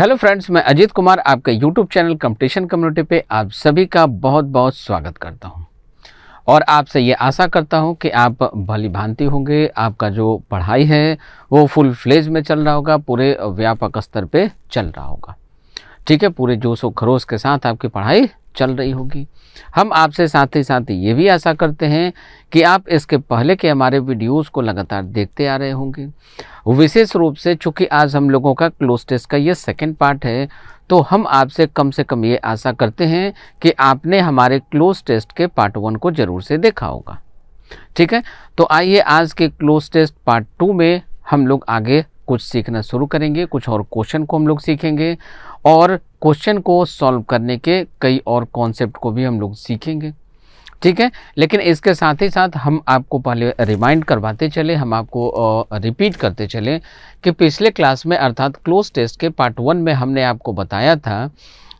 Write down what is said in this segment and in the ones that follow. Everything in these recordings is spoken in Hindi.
हेलो फ्रेंड्स मैं अजीत कुमार आपके यूट्यूब चैनल कंपटीशन कम्युनिटी पे आप सभी का बहुत बहुत स्वागत करता हूं और आपसे ये आशा करता हूं कि आप भली भांति होंगे आपका जो पढ़ाई है वो फुल फ्लेज में चल रहा होगा पूरे व्यापक स्तर पे चल रहा होगा ठीक है पूरे जोश व खरोश के साथ आपकी पढ़ाई चल रही होगी हम आपसे साथ ही साथ ये भी आशा करते हैं कि आप इसके पहले के हमारे वीडियोस को लगातार देखते आ रहे होंगे विशेष रूप से चूंकि आज हम लोगों का क्लोज टेस्ट का ये सेकेंड पार्ट है तो हम आपसे कम से कम ये आशा करते हैं कि आपने हमारे क्लोज टेस्ट के पार्ट वन को ज़रूर से देखा होगा ठीक है तो आइए आज के क्लोज टेस्ट पार्ट टू में हम लोग आगे कुछ सीखना शुरू करेंगे कुछ और क्वेश्चन को हम लोग सीखेंगे और क्वेश्चन को सॉल्व करने के कई और कॉन्सेप्ट को भी हम लोग सीखेंगे ठीक है लेकिन इसके साथ ही साथ हम आपको पहले रिमाइंड करवाते चले हम आपको रिपीट करते चले कि पिछले क्लास में अर्थात क्लोज टेस्ट के पार्ट वन में हमने आपको बताया था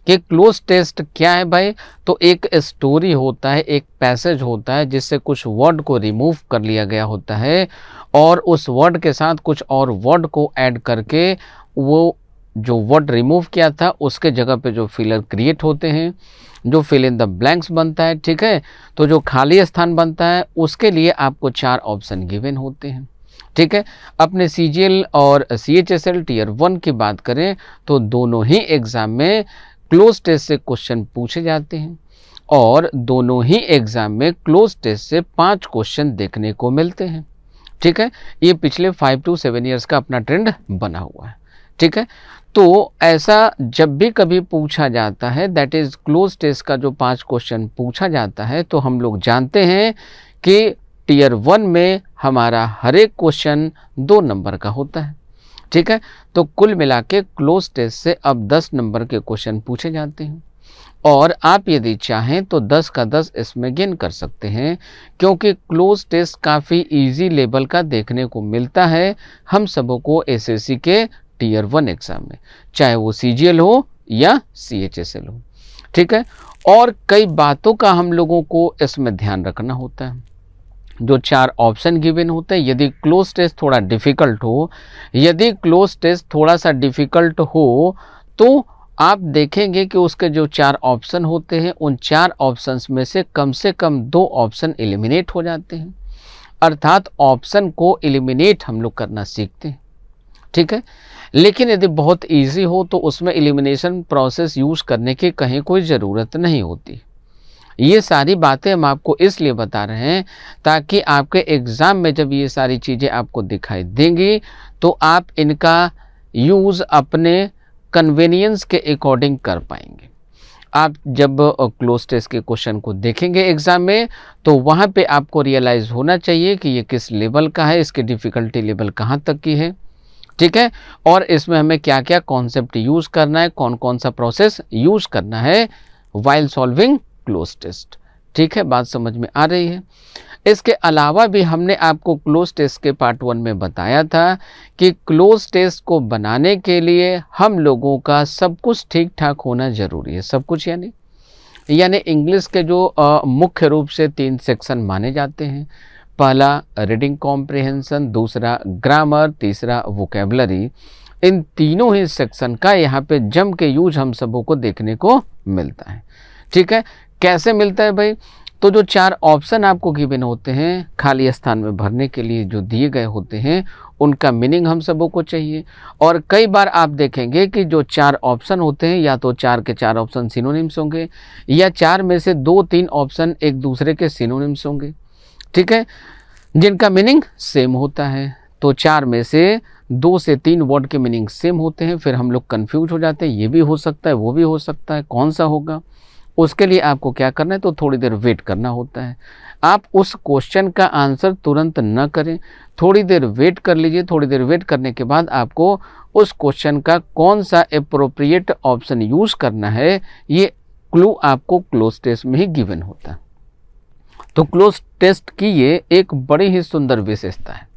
कि क्लोज टेस्ट क्या है भाई तो एक स्टोरी होता है एक पैसेज होता है जिससे कुछ वर्ड को रिमूव कर लिया गया होता है और उस वर्ड के साथ कुछ और वर्ड को ऐड करके वो जो वर्ड रिमूव किया था उसके जगह पे जो फिलर क्रिएट होते हैं जो फिल इन द ब्लैंक्स बनता है ठीक है तो जो खाली स्थान बनता है उसके लिए आपको चार ऑप्शन गिवेन होते हैं ठीक है अपने सी और सी एच एस की बात करें तो दोनों ही एग्ज़ाम में क्लोज टेस्ट से क्वेश्चन पूछे जाते हैं और दोनों ही एग्ज़ाम में क्लोज टेस्ट से पांच क्वेश्चन देखने को मिलते हैं ठीक है ये पिछले फाइव टू सेवन इयर्स का अपना ट्रेंड बना हुआ है ठीक है तो ऐसा जब भी कभी पूछा जाता है दैट इज़ क्लोज टेस्ट का जो पांच क्वेश्चन पूछा जाता है तो हम लोग जानते हैं कि टीयर वन में हमारा हर एक क्वेश्चन दो नंबर का होता है ठीक है तो कुल मिला के क्लोज टेस्ट से अब दस नंबर के क्वेश्चन पूछे जाते हैं और आप यदि चाहें तो 10 का 10 इसमें गेन कर सकते हैं क्योंकि क्लोज टेस्ट काफ़ी इजी लेवल का देखने को मिलता है हम सबों को एसएससी के टीयर वन एग्जाम में चाहे वो सी हो या सी हो ठीक है और कई बातों का हम लोगों को इसमें ध्यान रखना होता है जो चार ऑप्शन गिवन होते हैं यदि क्लोज टेस्ट थोड़ा डिफ़िकल्ट हो यदि क्लोज टेस्ट थोड़ा सा डिफ़िकल्ट हो तो आप देखेंगे कि उसके जो चार ऑप्शन होते हैं उन चार ऑप्शंस में से कम से कम दो ऑप्शन एलिमिनेट हो जाते हैं अर्थात ऑप्शन को एलिमिनेट हम लोग करना सीखते हैं ठीक है लेकिन यदि बहुत इजी हो तो उसमें एलिमिनेशन प्रोसेस यूज़ करने की कहीं कोई ज़रूरत नहीं होती ये सारी बातें हम आपको इसलिए बता रहे हैं ताकि आपके एग्ज़ाम में जब ये सारी चीज़ें आपको दिखाई देंगी तो आप इनका यूज़ अपने कन्वीनियंस के अकॉर्डिंग कर पाएंगे आप जब क्लोज टेस्ट के क्वेश्चन को देखेंगे एग्ज़ाम में तो वहाँ पे आपको रियलाइज़ होना चाहिए कि ये किस लेवल का है इसकी डिफ़िकल्टी लेवल कहाँ तक की है ठीक है और इसमें हमें क्या क्या कॉन्सेप्ट यूज करना है कौन कौन सा प्रोसेस यूज करना है वाइल सॉल्विंग क्लोज टेस्ट ठीक है बात समझ में आ रही है इसके अलावा भी हमने आपको क्लोज टेस्ट के पार्ट वन में बताया था कि क्लोज टेस्ट को बनाने के लिए हम लोगों का सब कुछ ठीक ठाक होना ज़रूरी है सब कुछ यानी यानी इंग्लिश के जो मुख्य रूप से तीन सेक्शन माने जाते हैं पहला रीडिंग कॉम्प्रिहेंशन दूसरा ग्रामर तीसरा वोकेबलरी इन तीनों ही सेक्शन का यहाँ पे जम के यूज हम सबों को देखने को मिलता है ठीक है कैसे मिलता है भाई तो जो चार ऑप्शन आपको गिवन होते हैं खाली स्थान में भरने के लिए जो दिए गए होते हैं उनका मीनिंग हम सबों को चाहिए और कई बार आप देखेंगे कि जो चार ऑप्शन होते हैं या तो चार के चार ऑप्शन सिनोनिम्स होंगे या चार में से दो तीन ऑप्शन एक दूसरे के सिनोनिम्स होंगे ठीक है जिनका मीनिंग सेम होता है तो चार में से दो से तीन वर्ड के मीनिंग सेम होते हैं फिर हम लोग कन्फ्यूज हो जाते हैं ये भी हो सकता है वो भी हो सकता है कौन सा होगा उसके लिए आपको क्या करना है तो थोड़ी देर वेट करना होता है आप उस क्वेश्चन का आंसर तुरंत न करें थोड़ी देर वेट कर लीजिए थोड़ी देर वेट करने के बाद आपको उस क्वेश्चन का कौन सा अप्रोप्रिएट ऑप्शन यूज़ करना है ये क्लू आपको क्लोज टेस्ट में ही गिवन होता है तो क्लोज टेस्ट की ये एक बड़ी ही सुंदर विशेषता है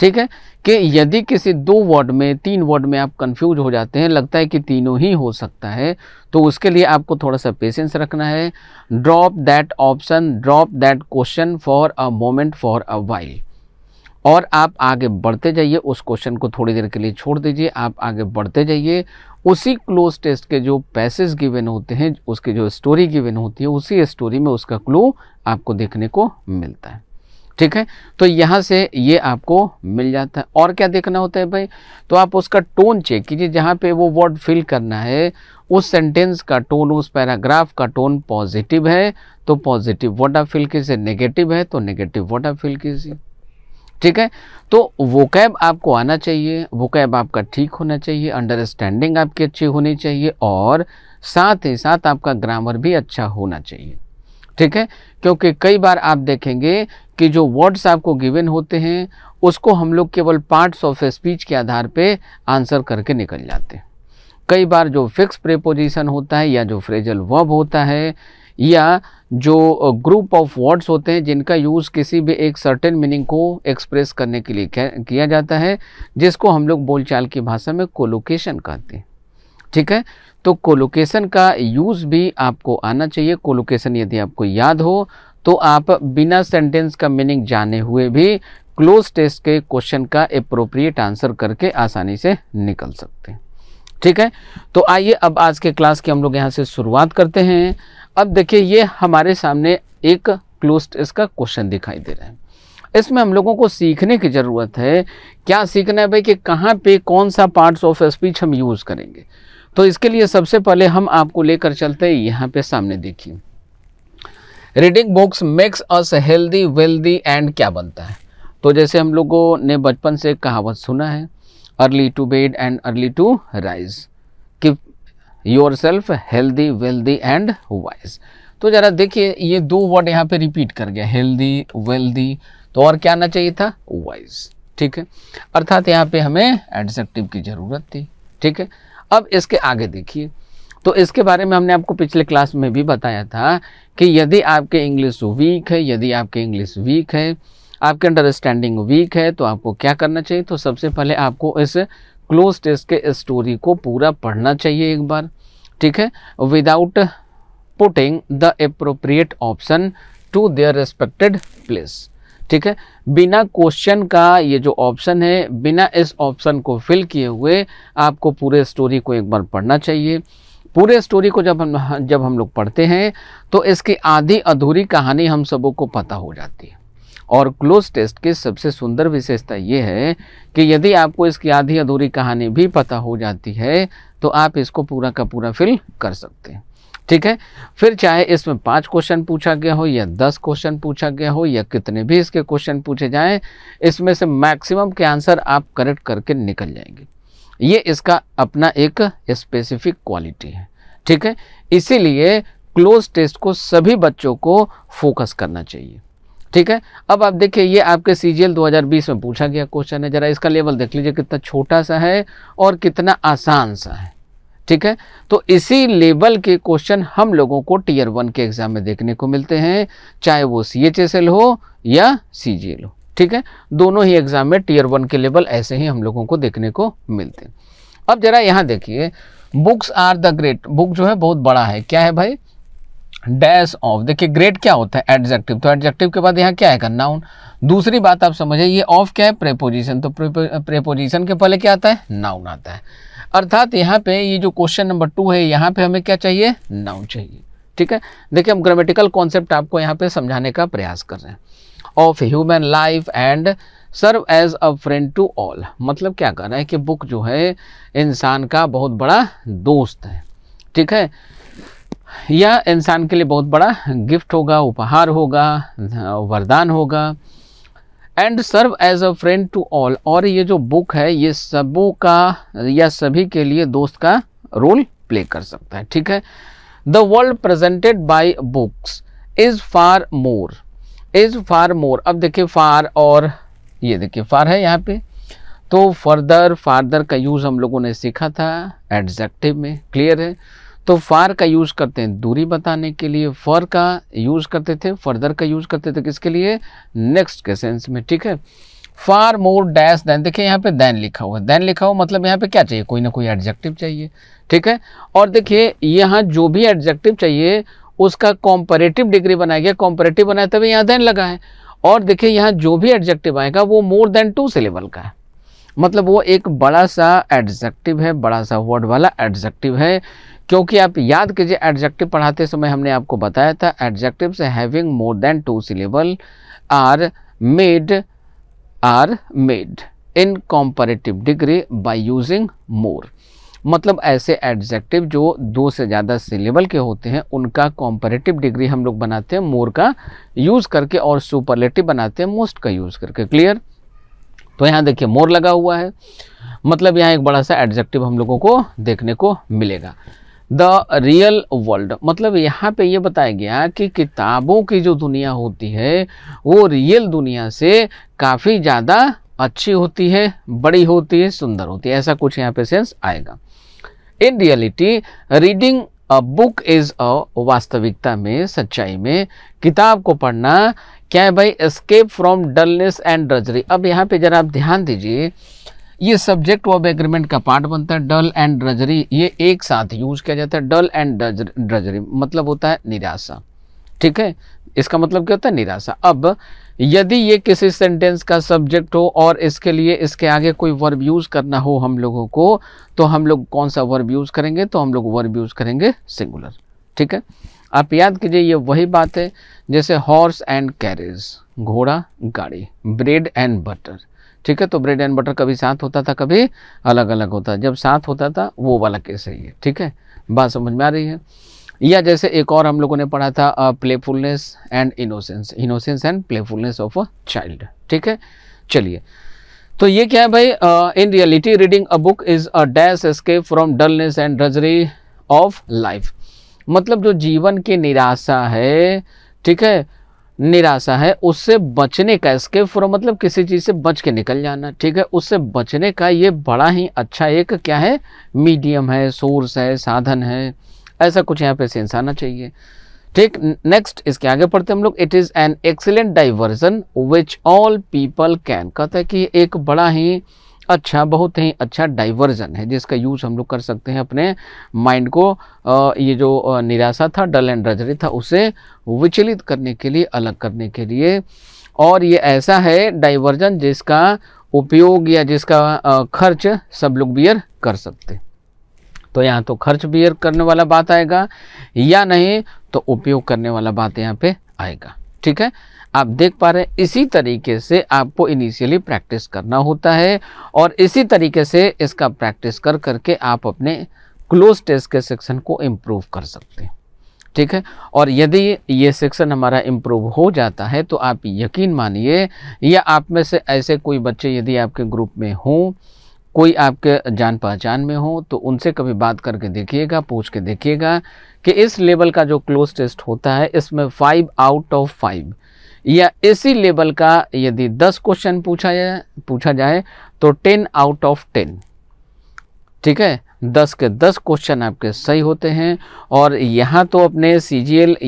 ठीक है कि यदि किसी दो वर्ड में तीन वर्ड में आप कंफ्यूज हो जाते हैं लगता है कि तीनों ही हो सकता है तो उसके लिए आपको थोड़ा सा पेशेंस रखना है drop that option drop that question for a moment for a while और आप आगे बढ़ते जाइए उस क्वेश्चन को थोड़ी देर के लिए छोड़ दीजिए आप आगे बढ़ते जाइए उसी क्लोज टेस्ट के जो पैसेज गिवेन होते हैं उसकी जो स्टोरी गिवेन होती है उसी स्टोरी में उसका क्लू आपको देखने को मिलता है ठीक है तो यहाँ से ये आपको मिल जाता है और क्या देखना होता है भाई तो आप उसका टोन चेक कीजिए जहाँ पे वो वर्ड फिल करना है उस सेंटेंस का टोन उस पैराग्राफ का टोन पॉजिटिव है तो पॉजिटिव वर्ड आप फिल कीजिए नेगेटिव है तो नेगेटिव वर्ड आप फिल कीजिए ठीक है तो वो कैब आपको आना चाहिए वो कैब आपका ठीक होना चाहिए अंडरस्टैंडिंग आपकी अच्छी होनी चाहिए और साथ ही साथ आपका ग्रामर भी अच्छा होना चाहिए ठीक है क्योंकि कई बार आप देखेंगे कि जो वर्ड्स आपको गिवन होते हैं उसको हम लोग केवल पार्ट्स ऑफ स्पीच के आधार पे आंसर करके निकल जाते हैं कई बार जो फिक्स प्रेपोजिशन होता है या जो फ्रेजल वर्ब होता है या जो ग्रुप ऑफ वर्ड्स होते हैं जिनका यूज़ किसी भी एक सर्टेन मीनिंग को एक्सप्रेस करने के लिए किया जाता है जिसको हम लोग बोलचाल की भाषा में कोलोकेशन कहते हैं ठीक है तो कोलोकेशन का यूज़ भी आपको आना चाहिए कोलोकेशन यदि आपको याद हो तो आप बिना सेंटेंस का मीनिंग जाने हुए भी क्लोज टेस्ट के क्वेश्चन का अप्रोप्रिएट आंसर करके आसानी से निकल सकते हैं ठीक है तो आइए अब आज के क्लास की हम लोग यहाँ से शुरुआत करते हैं अब देखिए ये हमारे सामने एक क्लोज इसका क्वेश्चन दिखाई दे रहा है इसमें हम लोगों को सीखने की ज़रूरत है क्या सीखना है भाई कि कहाँ पे कौन सा पार्ट्स ऑफ स्पीच हम यूज़ करेंगे तो इसके लिए सबसे पहले हम आपको लेकर चलते हैं यहाँ पे सामने देखिए reading books makes us healthy wealthy and क्या बनता है तो जैसे हम लोगों ने बचपन से कहावत सुना है early to bed and early to rise your self healthy wealthy and wise तो ज़रा देखिए ये दो वर्ड यहाँ पे रिपीट कर गया हेल्दी वेल्दी तो और क्या आना चाहिए था वाइज ठीक है अर्थात यहाँ पे हमें एडजेक्टिव की ज़रूरत थी ठीक है अब इसके आगे देखिए तो इसके बारे में हमने आपको पिछले क्लास में भी बताया था कि यदि आपके इंग्लिश वीक है यदि आपके इंग्लिश वीक है आपके अंडरस्टैंडिंग वीक है तो आपको क्या करना चाहिए तो सबसे पहले आपको इस क्लोज टेस्ट के स्टोरी को पूरा पढ़ना चाहिए एक बार ठीक है without putting the appropriate option to their respected place ठीक है बिना क्वेश्चन का ये जो ऑप्शन है बिना इस ऑप्शन को फिल किए हुए आपको पूरे स्टोरी को एक बार पढ़ना चाहिए पूरे स्टोरी को जब हम जब हम लोग पढ़ते हैं तो इसकी आधी अधूरी कहानी हम सबों को पता हो जाती है और क्लोज टेस्ट की सबसे सुंदर विशेषता ये है कि यदि आपको इसकी आधी अधूरी कहानी भी पता हो जाती है तो आप इसको पूरा का पूरा फिल कर सकते हैं ठीक है फिर चाहे इसमें पाँच क्वेश्चन पूछा गया हो या दस क्वेश्चन पूछा गया हो या कितने भी इसके क्वेश्चन पूछे जाएं इसमें से मैक्सिमम के आंसर आप करेक्ट करके निकल जाएंगे ये इसका अपना एक स्पेसिफिक क्वालिटी है ठीक है इसीलिए क्लोज टेस्ट को सभी बच्चों को फोकस करना चाहिए ठीक है अब आप देखिए ये आपके सी 2020 में पूछा गया क्वेश्चन है ज़रा इसका लेवल देख लीजिए कितना छोटा सा है और कितना आसान सा है ठीक है तो इसी लेवल के क्वेश्चन हम लोगों को टीयर वन के एग्जाम में देखने को मिलते हैं चाहे वो सी एच एस एल हो या सी जी एल हो ठीक है दोनों ही एग्जाम में टीयर वन के लेवल ऐसे ही हम लोगों को देखने को मिलते हैं अब जरा यहाँ देखिए books are the great book जो है बहुत बड़ा है क्या है भाई डैश ऑफ देखिए ग्रेट क्या होता है एडजेक्टिव तो एडजेक्टिव के बाद यहाँ क्या है नाउन दूसरी बात आप समझे ये ऑफ क्या है प्रेपोजिशन तो प्रेपोजिशन के पहले क्या आता है नाउन आता है अर्थात यहाँ पे ये जो क्वेश्चन नंबर टू है यहाँ पे हमें क्या चाहिए नाउन चाहिए ठीक है देखिए हम ग्रामेटिकल कॉन्सेप्ट आपको यहाँ पे समझाने का प्रयास कर रहे हैं of human life and serve as a friend to all मतलब क्या कर रहा है कि बुक जो है इंसान का बहुत बड़ा दोस्त है ठीक है यह इंसान के लिए बहुत बड़ा गिफ्ट होगा उपहार होगा वरदान होगा and serve as a friend to all और ये जो बुक है ये सबों का या सभी के लिए दोस्त का रोल प्ले कर सकता है ठीक है the world presented by books is far more is far more अब देखिए फार और ये देखिए फार है यहाँ पे तो फर्दर फार्दर का यूज़ हम लोगों ने सीखा था एडजेक्टिव में क्लियर है तो फार का यूज़ करते हैं दूरी बताने के लिए फर का यूज़ करते थे फर्दर का यूज़ करते थे किसके लिए नेक्स्ट के सेंस में ठीक है फार मोर डैश देन देखिए यहाँ पे देन लिखा हुआ है देन लिखा हुआ मतलब यहाँ पे क्या चाहिए कोई ना कोई एडजेक्टिव चाहिए ठीक है और देखिए यहाँ जो भी एडजेक्टिव चाहिए उसका कॉम्परेटिव डिग्री बनाया गया कॉम्परेटिव बनाया तभी यहाँ देन लगा है और देखिए यहाँ जो भी एडजेक्टिव आएगा वो मोर देन टू सिलेबल का है मतलब वो एक बड़ा सा एडजेक्टिव है बड़ा सा वर्ड वाला एडजेक्टिव है क्योंकि आप याद कीजिए एडजेक्टिव पढ़ाते समय हमने आपको बताया था adjectives having more than two syllable are made are made in comparative degree by using more मतलब ऐसे एडजेक्टिव जो दो से ज़्यादा सिलेबल के होते हैं उनका कॉम्परेटिव डिग्री हम लोग बनाते हैं मोर का यूज़ करके और सुपरलेटिव बनाते हैं मोस्ट का यूज़ करके क्लियर तो यहाँ देखिए मोर लगा हुआ है मतलब यहाँ एक बड़ा सा एडजेक्टिव हम लोगों को देखने को मिलेगा द रियल वर्ल्ड मतलब यहाँ पे ये बताया गया कि किताबों की जो दुनिया होती है वो रियल दुनिया से काफ़ी ज़्यादा अच्छी होती है बड़ी होती है सुंदर होती है ऐसा कुछ यहाँ पे सेंस आएगा in reality reading a book is a वास्तविकता में सच्चाई में किताब को पढ़ना क्या है भाई escape from dullness and drudgery अब यहाँ पे जरा आप ध्यान दीजिए ये सब्जेक्ट वॉब एग्रीमेंट का पार्ट बनता है डल एंड ड्रजरी ये एक साथ यूज किया जाता है डल एंड ड्रजरी मतलब होता है निराशा ठीक है इसका मतलब क्या होता है निराशा अब यदि ये किसी सेंटेंस का सब्जेक्ट हो और इसके लिए इसके आगे कोई वर्ब यूज़ करना हो हम लोगों को तो हम लोग कौन सा वर्ब यूज़ करेंगे तो हम लोग वर्ब यूज़ करेंगे सिंगुलर ठीक है आप याद कीजिए ये वही बात है जैसे हॉर्स एंड कैरेज घोड़ा गाड़ी ब्रेड एंड बटर ठीक है तो ब्रेड एंड बटर कभी साथ होता था कभी अलग अलग होता जब साथ होता था वो वाला केस है ये ठीक है बात समझ में आ रही है या जैसे एक और हम लोगों ने पढ़ा था playfulness and innocence innocence and playfulness of a child ठीक है चलिए तो ये क्या है भाई in reality reading a book is a dash escape from dullness and drudgery of life मतलब जो जीवन की निराशा है ठीक है निराशा है उससे बचने का इसके फ्रॉम मतलब किसी चीज़ से बच के निकल जाना ठीक है उससे बचने का ये बड़ा ही अच्छा एक क्या है मीडियम है सोर्स है साधन है ऐसा कुछ यहाँ पे सेंस आना चाहिए ठीक नेक्स्ट इसके आगे पढ़ते हम लोग it is an excellent diversion which all people can कहते हैं कि एक बड़ा ही अच्छा बहुत ही अच्छा डाइवर्जन है जिसका यूज़ हम लोग कर सकते हैं अपने माइंड को ये जो निराशा था डल एंड रजरी था उसे विचलित करने के लिए अलग करने के लिए और ये ऐसा है डाइवर्जन जिसका उपयोग या जिसका खर्च सब लोग बियर कर सकते तो यहाँ तो खर्च बियर करने वाला बात आएगा या नहीं तो उपयोग करने वाला बात यहाँ पे आएगा ठीक है आप देख पा रहे हैं इसी तरीके से आपको इनिशियली प्रैक्टिस करना होता है और इसी तरीके से इसका प्रैक्टिस कर करके आप अपने क्लोज टेस्ट के सेक्शन को इम्प्रूव कर सकते हैं ठीक है और यदि ये सेक्शन हमारा इम्प्रूव हो जाता है तो आप यकीन मानिए या आप में से ऐसे कोई बच्चे यदि आपके ग्रुप में हों कोई आपके जान पहचान में हो तो उनसे कभी बात करके देखिएगा पूछ के देखिएगा कि इस लेवल का जो क्लोज टेस्ट होता है इसमें फाइव आउट ऑफ फाइव या इसी लेवल का यदि 10 क्वेश्चन पूछा जाए पूछा जाए तो 10 आउट ऑफ 10 ठीक है 10 के 10 क्वेश्चन आपके सही होते हैं और यहाँ तो अपने सी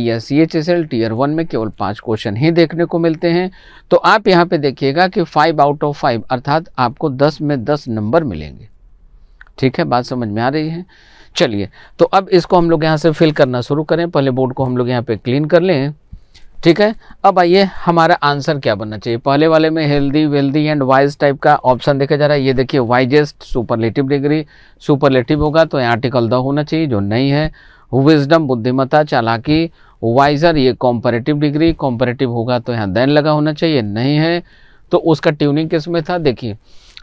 या C H S L tier one में केवल पाँच क्वेश्चन ही देखने को मिलते हैं तो आप यहाँ पे देखिएगा कि फाइव आउट ऑफ फाइव अर्थात आपको 10 में 10 नंबर मिलेंगे ठीक है बात समझ में आ रही है चलिए तो अब इसको हम लोग यहाँ से फिल करना शुरू करें पहले बोर्ड को हम लोग यहाँ पे क्लीन कर लें ठीक है अब आइए हमारा आंसर क्या बनना चाहिए पहले वाले में healthy wealthy and wise type का ऑप्शन देखा जा रहा है ये देखिए वाइजेस्ट सुपरलेटिव डिग्री सुपरलेटिव होगा तो यहाँ आर्टिकल द होना चाहिए जो नहीं है विजडम बुद्धिमत्ता चालाकी वाइजर ये कॉम्परेटिव डिग्री कॉम्परेटिव होगा तो यहाँ देन लगा होना चाहिए नहीं है तो उसका ट्यूनिंग किस में था देखिए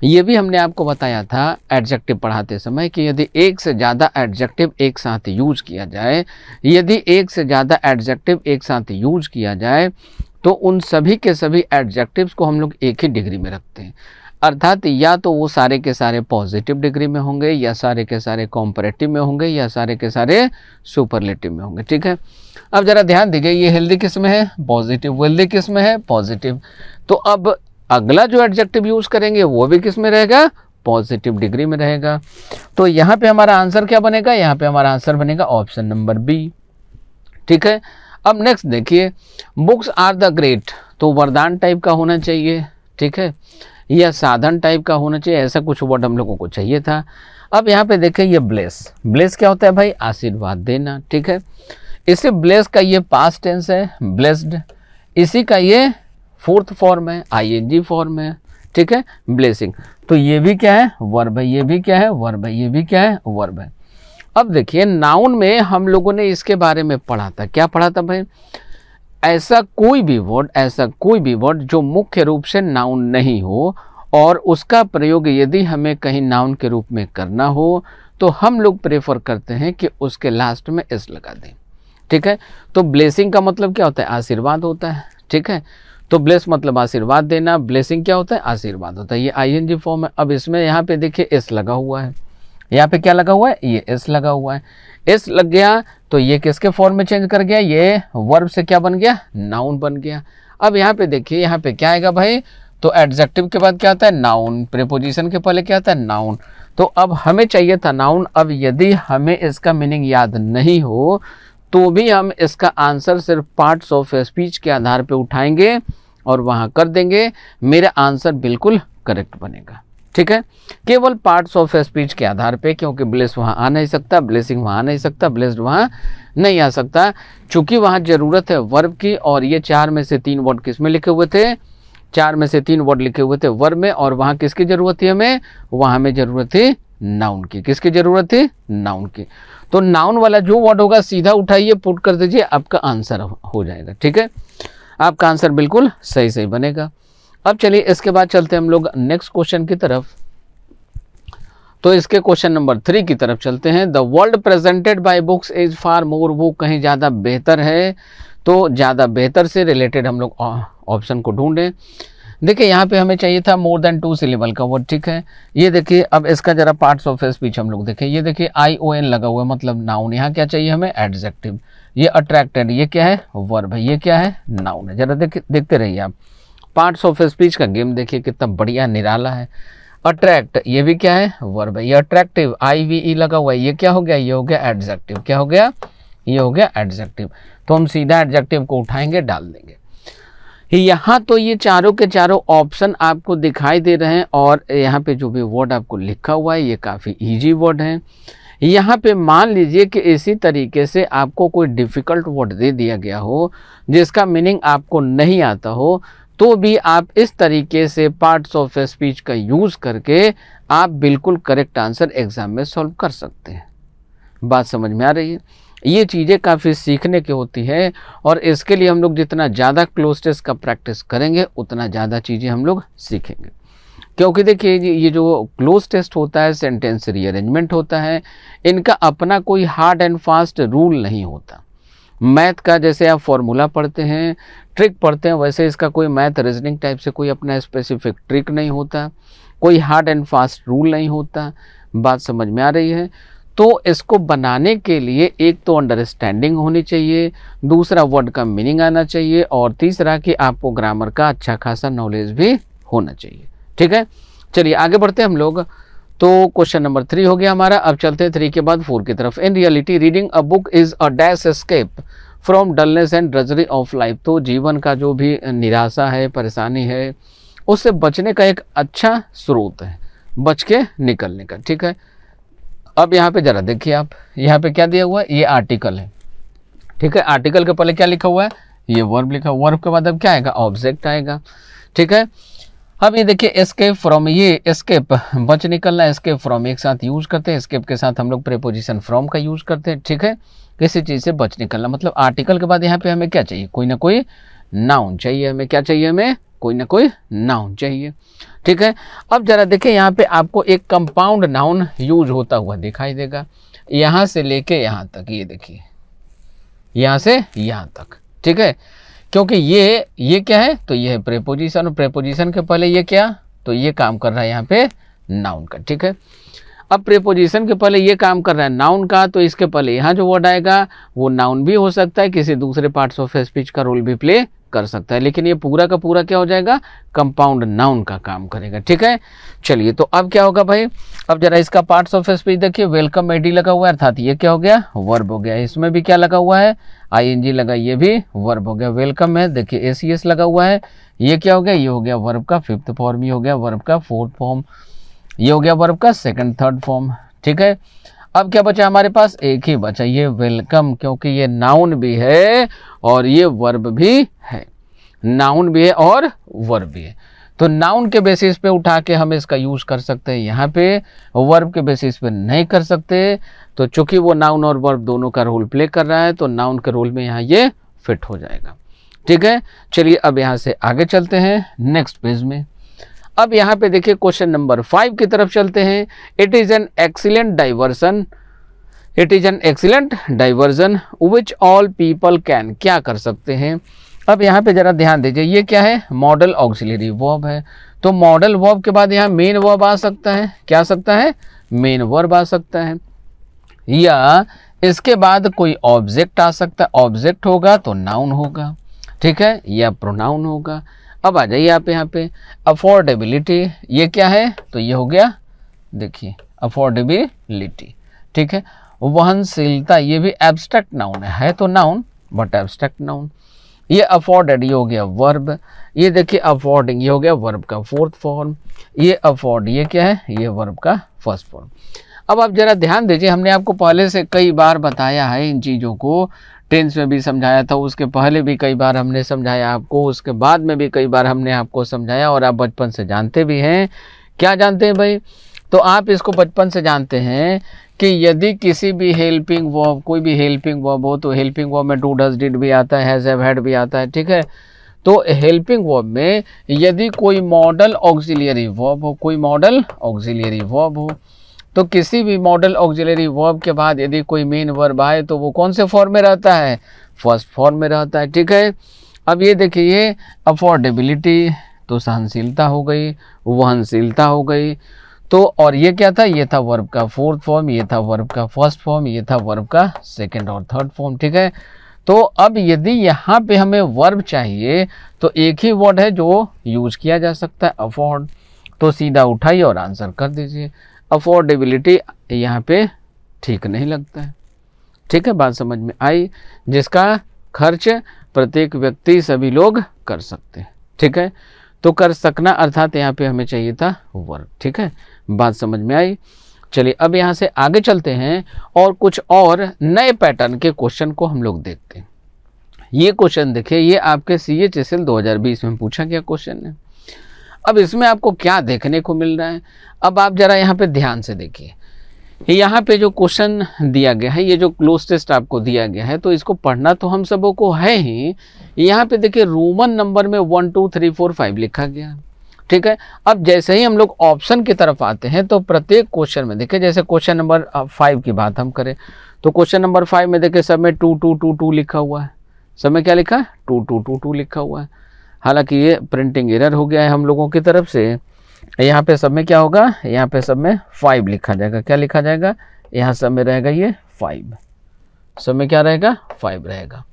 ये भी हमने आपको बताया था एडजेक्टिव पढ़ाते समय कि यदि एक से ज़्यादा एडजेक्टिव एक साथ यूज किया जाए यदि एक से ज़्यादा एडजेक्टिव एक साथ यूज किया जाए तो उन सभी के सभी एडजेक्टिव्स को हम लोग एक ही डिग्री में रखते हैं अर्थात या तो वो सारे के सारे पॉजिटिव डिग्री में होंगे या सारे के सारे कॉम्परेटिव में होंगे या सारे के सारे सुपरलेटिव में होंगे ठीक है अब ज़रा ध्यान दीजिए ये हेल्दी किस्म है पॉजिटिव वेल्दी किस्म है पॉजिटिव तो अब अगला जो एडजेक्टिव यूज करेंगे वो भी किस में रहेगा पॉजिटिव डिग्री में रहेगा तो यहाँ पे हमारा आंसर क्या बनेगा यहाँ पे हमारा आंसर बनेगा ऑप्शन नंबर बी ठीक है अब नेक्स्ट देखिए बुक्स आर द ग्रेट तो वरदान टाइप का होना चाहिए ठीक है या साधन टाइप का होना चाहिए ऐसा कुछ वर्ड हम लोगों को चाहिए था अब यहाँ पे देखें ये ब्लेस ब्लेस क्या होता है भाई आशीर्वाद देना ठीक है इसी ब्लेस का ये पास्ट टेंस है ब्लेस्ड इसी का ये फोर्थ फॉर्म है आईएनजी फॉर्म है ठीक है ब्लेसिंग तो ये भी क्या है वर्ब है ये भी क्या है वर्ब है ये भी क्या है वर्ब है अब देखिए नाउन में हम लोगों ने इसके बारे में पढ़ा था क्या पढ़ा था भाई ऐसा कोई भी वर्ड ऐसा कोई भी वर्ड जो मुख्य रूप से नाउन नहीं हो और उसका प्रयोग यदि हमें कहीं नाउन के रूप में करना हो तो हम लोग प्रेफर करते हैं कि उसके लास्ट में एस लगा दें ठीक है तो ब्लेसिंग का मतलब क्या होता है आशीर्वाद होता है ठीक है तो ब्लेस मतलब आशीर्वाद देना ब्लेसिंग क्या होता है आशीर्वाद होता है ये जी फॉर्म है अब इसमें यहाँ पे देखिए एस लगा हुआ है यहाँ पे क्या लगा हुआ है ये एस लगा हुआ है एस लग गया तो ये किसके फॉर्म में चेंज कर गया ये वर्ब से क्या बन गया नाउन बन गया अब यहाँ पे देखिए यहाँ पे क्या आएगा भाई तो एडजेक्टिव के बाद क्या आता है नाउन प्रिपोजिशन के पहले क्या आता है नाउन तो अब हमें चाहिए था नाउन अब यदि हमें इसका मीनिंग याद नहीं हो तो भी हम इसका आंसर सिर्फ पार्ट्स ऑफ स्पीच के आधार पर उठाएंगे और वहाँ कर देंगे मेरा आंसर बिल्कुल करेक्ट बनेगा ठीक है केवल पार्ट्स ऑफ स्पीच के आधार पे क्योंकि ब्लेस वहाँ आ नहीं सकता ब्लेसिंग वहाँ आ नहीं सकता ब्लेस्ड वहाँ नहीं आ सकता चूंकि वहाँ ज़रूरत है वर्ब की और ये चार में से तीन वर्ड किस में लिखे हुए थे चार में से तीन वर्ड लिखे हुए थे वर्ब में और वहाँ किसकी ज़रूरत थी हमें वहाँ में ज़रूरत थी नाउन की किसकी ज़रूरत थी नाउन की तो नाउन वाला जो वर्ड होगा सीधा उठाइए पुट कर दीजिए आपका आंसर हो जाएगा ठीक है आपका आंसर बिल्कुल सही सही बनेगा अब चलिए इसके बाद चलते हम लोग नेक्स्ट क्वेश्चन की तरफ तो इसके क्वेश्चन नंबर थ्री की तरफ चलते हैं the world presented by books is far more वो कहीं ज़्यादा बेहतर है तो ज़्यादा बेहतर से रिलेटेड हम लोग ऑप्शन को ढूंढें देखिए यहाँ पे हमें चाहिए था मोर देन टू सिलेबल का वर्ड ठीक है ये देखिए अब इसका जरा पार्ट्स ऑफ स्पीच हम लोग देखें ये देखिए आई ओ एन लगा हुआ है मतलब नाउन यहाँ क्या चाहिए हमें एडजेक्टिव ये अट्रैक्टेड ये क्या है वर्ब है ये क्या है नाउन है जरा देख देखते रहिए आप पार्ट्स ऑफ स्पीच का गेम देखिए कितना बढ़िया निराला है अट्रैक्ट ये भी क्या है वर्ब है ये अट्रैक्टिव आई वी ई लगा हुआ है ये क्या हो गया ये हो गया एडजेक्टिव क्या हो गया ये हो गया एडजेक्टिव तो हम सीधा एडजेक्टिव को उठाएंगे डाल देंगे यहाँ तो ये चारों के चारों ऑप्शन आपको दिखाई दे रहे हैं और यहाँ पे जो भी वर्ड आपको लिखा हुआ है ये काफ़ी इजी वर्ड है यहाँ पे मान लीजिए कि इसी तरीके से आपको कोई डिफ़िकल्ट वर्ड दे दिया गया हो जिसका मीनिंग आपको नहीं आता हो तो भी आप इस तरीके से पार्ट्स ऑफ स्पीच का यूज़ करके आप बिल्कुल करेक्ट आंसर एग्ज़ाम में सॉल्व कर सकते हैं बात समझ में आ रही है ये चीज़ें काफ़ी सीखने की होती है और इसके लिए हम लोग जितना ज़्यादा क्लोज टेस्ट का प्रैक्टिस करेंगे उतना ज़्यादा चीज़ें हम लोग सीखेंगे क्योंकि देखिए ये जो क्लोज टेस्ट होता है सेंटेंस रीअरेंजमेंट होता है इनका अपना कोई हार्ड एंड फास्ट रूल नहीं होता मैथ का जैसे आप फॉर्मूला पढ़ते हैं ट्रिक पढ़ते हैं वैसे इसका कोई मैथ रीजनिंग टाइप से कोई अपना स्पेसिफिक ट्रिक नहीं होता कोई हार्ड एंड फास्ट रूल नहीं होता बात समझ में आ रही है तो इसको बनाने के लिए एक तो अंडरस्टैंडिंग होनी चाहिए दूसरा वर्ड का मीनिंग आना चाहिए और तीसरा कि आपको ग्रामर का अच्छा खासा नॉलेज भी होना चाहिए ठीक है चलिए आगे बढ़ते हैं हम लोग तो क्वेश्चन नंबर थ्री हो गया हमारा अब चलते हैं थ्री के बाद फोर की तरफ in reality reading a book is a dash escape from dullness and drudgery of life तो जीवन का जो भी निराशा है परेशानी है उससे बचने का एक अच्छा स्रोत है बच के निकलने का ठीक है अब यहाँ पे ज़रा देखिए आप यहाँ पे क्या दिया हुआ है ये आर्टिकल है ठीक है आर्टिकल के पहले क्या लिखा हुआ है ये वर्ब लिखा वर्ब के बाद अब क्या आएगा ऑब्जेक्ट आएगा ठीक है अब ये देखिए एस्केप फ्रॉम ये एस्केप बच निकलना एस्केप फ्रॉम एक साथ यूज़ करते हैं एस्केप के साथ हम लोग प्रेपोजिशन फ्रॉम का यूज़ करते हैं ठीक है किसी चीज़ से बच निकलना मतलब आर्टिकल के बाद यहाँ पे हमें क्या चाहिए कोई ना कोई नाउन चाहिए हमें क्या चाहिए हमें कोई ना कोई नाउन चाहिए ठीक है अब ज़रा देखिए यहाँ पे आपको एक कंपाउंड नाउन यूज होता हुआ दिखाई देगा यहाँ से लेके यहाँ तक ये देखिए यहाँ से यहाँ तक ठीक है क्योंकि ये ये क्या है तो ये है प्रेपोजिशन और प्रेपोजिशन के पहले ये क्या तो ये काम कर रहा है यहाँ पे नाउन का ठीक है अब प्रेपोजिशन के पहले ये काम कर रहा है नाउन का तो इसके पहले यहाँ जो वर्ड आएगा वो नाउन भी हो सकता है किसी दूसरे पार्ट्स ऑफ स्पीच का रोल भी प्ले कर सकता है लेकिन ये पूरा का पूरा क्या हो जाएगा कंपाउंड नाउन का काम करेगा ठीक है चलिए तो अब क्या होगा भाई अब जरा इसका पार्ट्स ऑफ स्पीच देखिए वेलकम एडी लगा हुआ है अर्थात ये क्या हो गया वर्ब हो गया इसमें भी क्या लगा हुआ है आईएनजी लगा ये भी वर्ब हो गया वेलकम है देखिए एसीएस लगा हुआ है ये क्या हो गया ये हो गया वर्ब का फिफ्थ फॉर्म ही हो गया वर्ब का फोर्थ फॉर्म ये हो गया वर्ब का सेकंड थर्ड फॉर्म ठीक है अब क्या बचा हमारे पास एक ही बचा ये वेलकम क्योंकि ये नाउन भी है और ये वर्ब भी है नाउन भी है और वर्ब भी है तो नाउन के बेसिस पे उठा के हम इसका यूज़ कर सकते हैं यहाँ पे वर्ब के बेसिस पे नहीं कर सकते तो चूंकि वो नाउन और वर्ब दोनों का रोल प्ले कर रहा है तो नाउन के रोल में यहाँ ये फिट हो जाएगा ठीक है चलिए अब यहाँ से आगे चलते हैं नेक्स्ट पेज में अब यहाँ पे देखिए क्वेश्चन नंबर फाइव की तरफ चलते हैं it is an excellent diversion it is an excellent diversion which all people can क्या कर सकते हैं अब यहाँ पे ज़रा ध्यान दीजिए ये क्या है मॉडल ऑक्सिलरी वर्ब है तो मॉडल वर्ब के बाद यहाँ मेन वर्ब आ सकता है क्या सकता है मेन वर्ब आ सकता है या इसके बाद कोई ऑब्जेक्ट आ सकता है ऑब्जेक्ट होगा तो नाउन होगा ठीक है या प्रोनाउन होगा अब आ जाइए आप यहाँ पे अफोर्डेबिलिटी ये क्या है तो ये हो गया देखिए अफोर्डेबिलिटी ठीक है वहनशीलता ये भी एब्स्ट्रैक्ट नाउन है, है तो नाउन बट एब्स्ट्रैक्ट नाउन ये अफोर्डेड ये हो गया वर्ब ये देखिए अफोर्डिंग ये हो गया वर्ब का फोर्थ फॉर्म ये अफोर्ड ये क्या है ये वर्ब का फर्स्ट फॉर्म अब आप जरा ध्यान दीजिए हमने आपको पहले से कई बार बताया है इन चीज़ों को टेंस में भी समझाया था उसके पहले भी कई बार हमने समझाया आपको उसके बाद में भी कई बार हमने आपको समझाया और आप बचपन से जानते भी हैं क्या जानते हैं भाई तो आप इसको बचपन से जानते हैं कि यदि किसी भी हेल्पिंग वॉब कोई भी हेल्पिंग वॉब हो तो हेल्पिंग वॉब में डू डज डिड भी आता है हैज़ हेड भी आता है ठीक है तो हेल्पिंग वॉब में यदि कोई मॉडल ऑक्सिलियरी वॉब हो कोई मॉडल ऑक्सिलियरी वॉब हो तो किसी भी मॉडल ऑक्जिलरी वर्ब के बाद यदि कोई मेन वर्ब आए तो वो कौन से फॉर्म में रहता है फर्स्ट फॉर्म में रहता है ठीक है अब ये देखिए ये अफोर्डेबिलिटी तो सहनशीलता हो गई वहनशीलता हो गई तो और ये क्या था ये था वर्ब का फोर्थ फॉर्म ये था वर्ब का फर्स्ट फॉर्म ये था वर्ब का सेकेंड और थर्ड फॉर्म ठीक है तो अब यदि यहाँ पे हमें वर्ब चाहिए तो एक ही वर्ड है जो यूज किया जा सकता है अफोर्ड तो सीधा उठाइए और आंसर कर दीजिए अफोर्डेबिलिटी यहाँ पे ठीक नहीं लगता है ठीक है बात समझ में आई जिसका खर्च प्रत्येक व्यक्ति सभी लोग कर सकते हैं ठीक है तो कर सकना अर्थात यहाँ पे हमें चाहिए था वर्क ठीक है बात समझ में आई चलिए अब यहाँ से आगे चलते हैं और कुछ और नए पैटर्न के क्वेश्चन को हम लोग देखते हैं ये क्वेश्चन देखिए ये आपके सी एच एस एल दो में पूछा गया क्वेश्चन है अब इसमें आपको क्या देखने को मिल रहा है अब आप ज़रा यहाँ पे ध्यान से देखिए यहाँ पे जो क्वेश्चन दिया गया है ये जो क्लोज टेस्ट आपको दिया गया है तो इसको पढ़ना तो हम सबों को है ही यहाँ पे देखिए रोमन नंबर में one two three four five लिखा गया ठीक है अब जैसे ही हम लोग ऑप्शन की तरफ आते हैं तो प्रत्येक क्वेश्चन में देखिए जैसे क्वेश्चन नंबर फाइव की बात हम करें तो क्वेश्चन नंबर फाइव में देखिए सब में टू टू टू टू लिखा हुआ है सब में क्या लिखा है टू टू टू टू लिखा हुआ है हालांकि ये प्रिंटिंग एरर हो गया है हम लोगों की तरफ से यहाँ पे सब में क्या होगा यहाँ पे सब में फाइव लिखा जाएगा क्या लिखा जाएगा यहाँ सब में रहेगा ये फाइव सब में क्या रहेगा फाइव रहेगा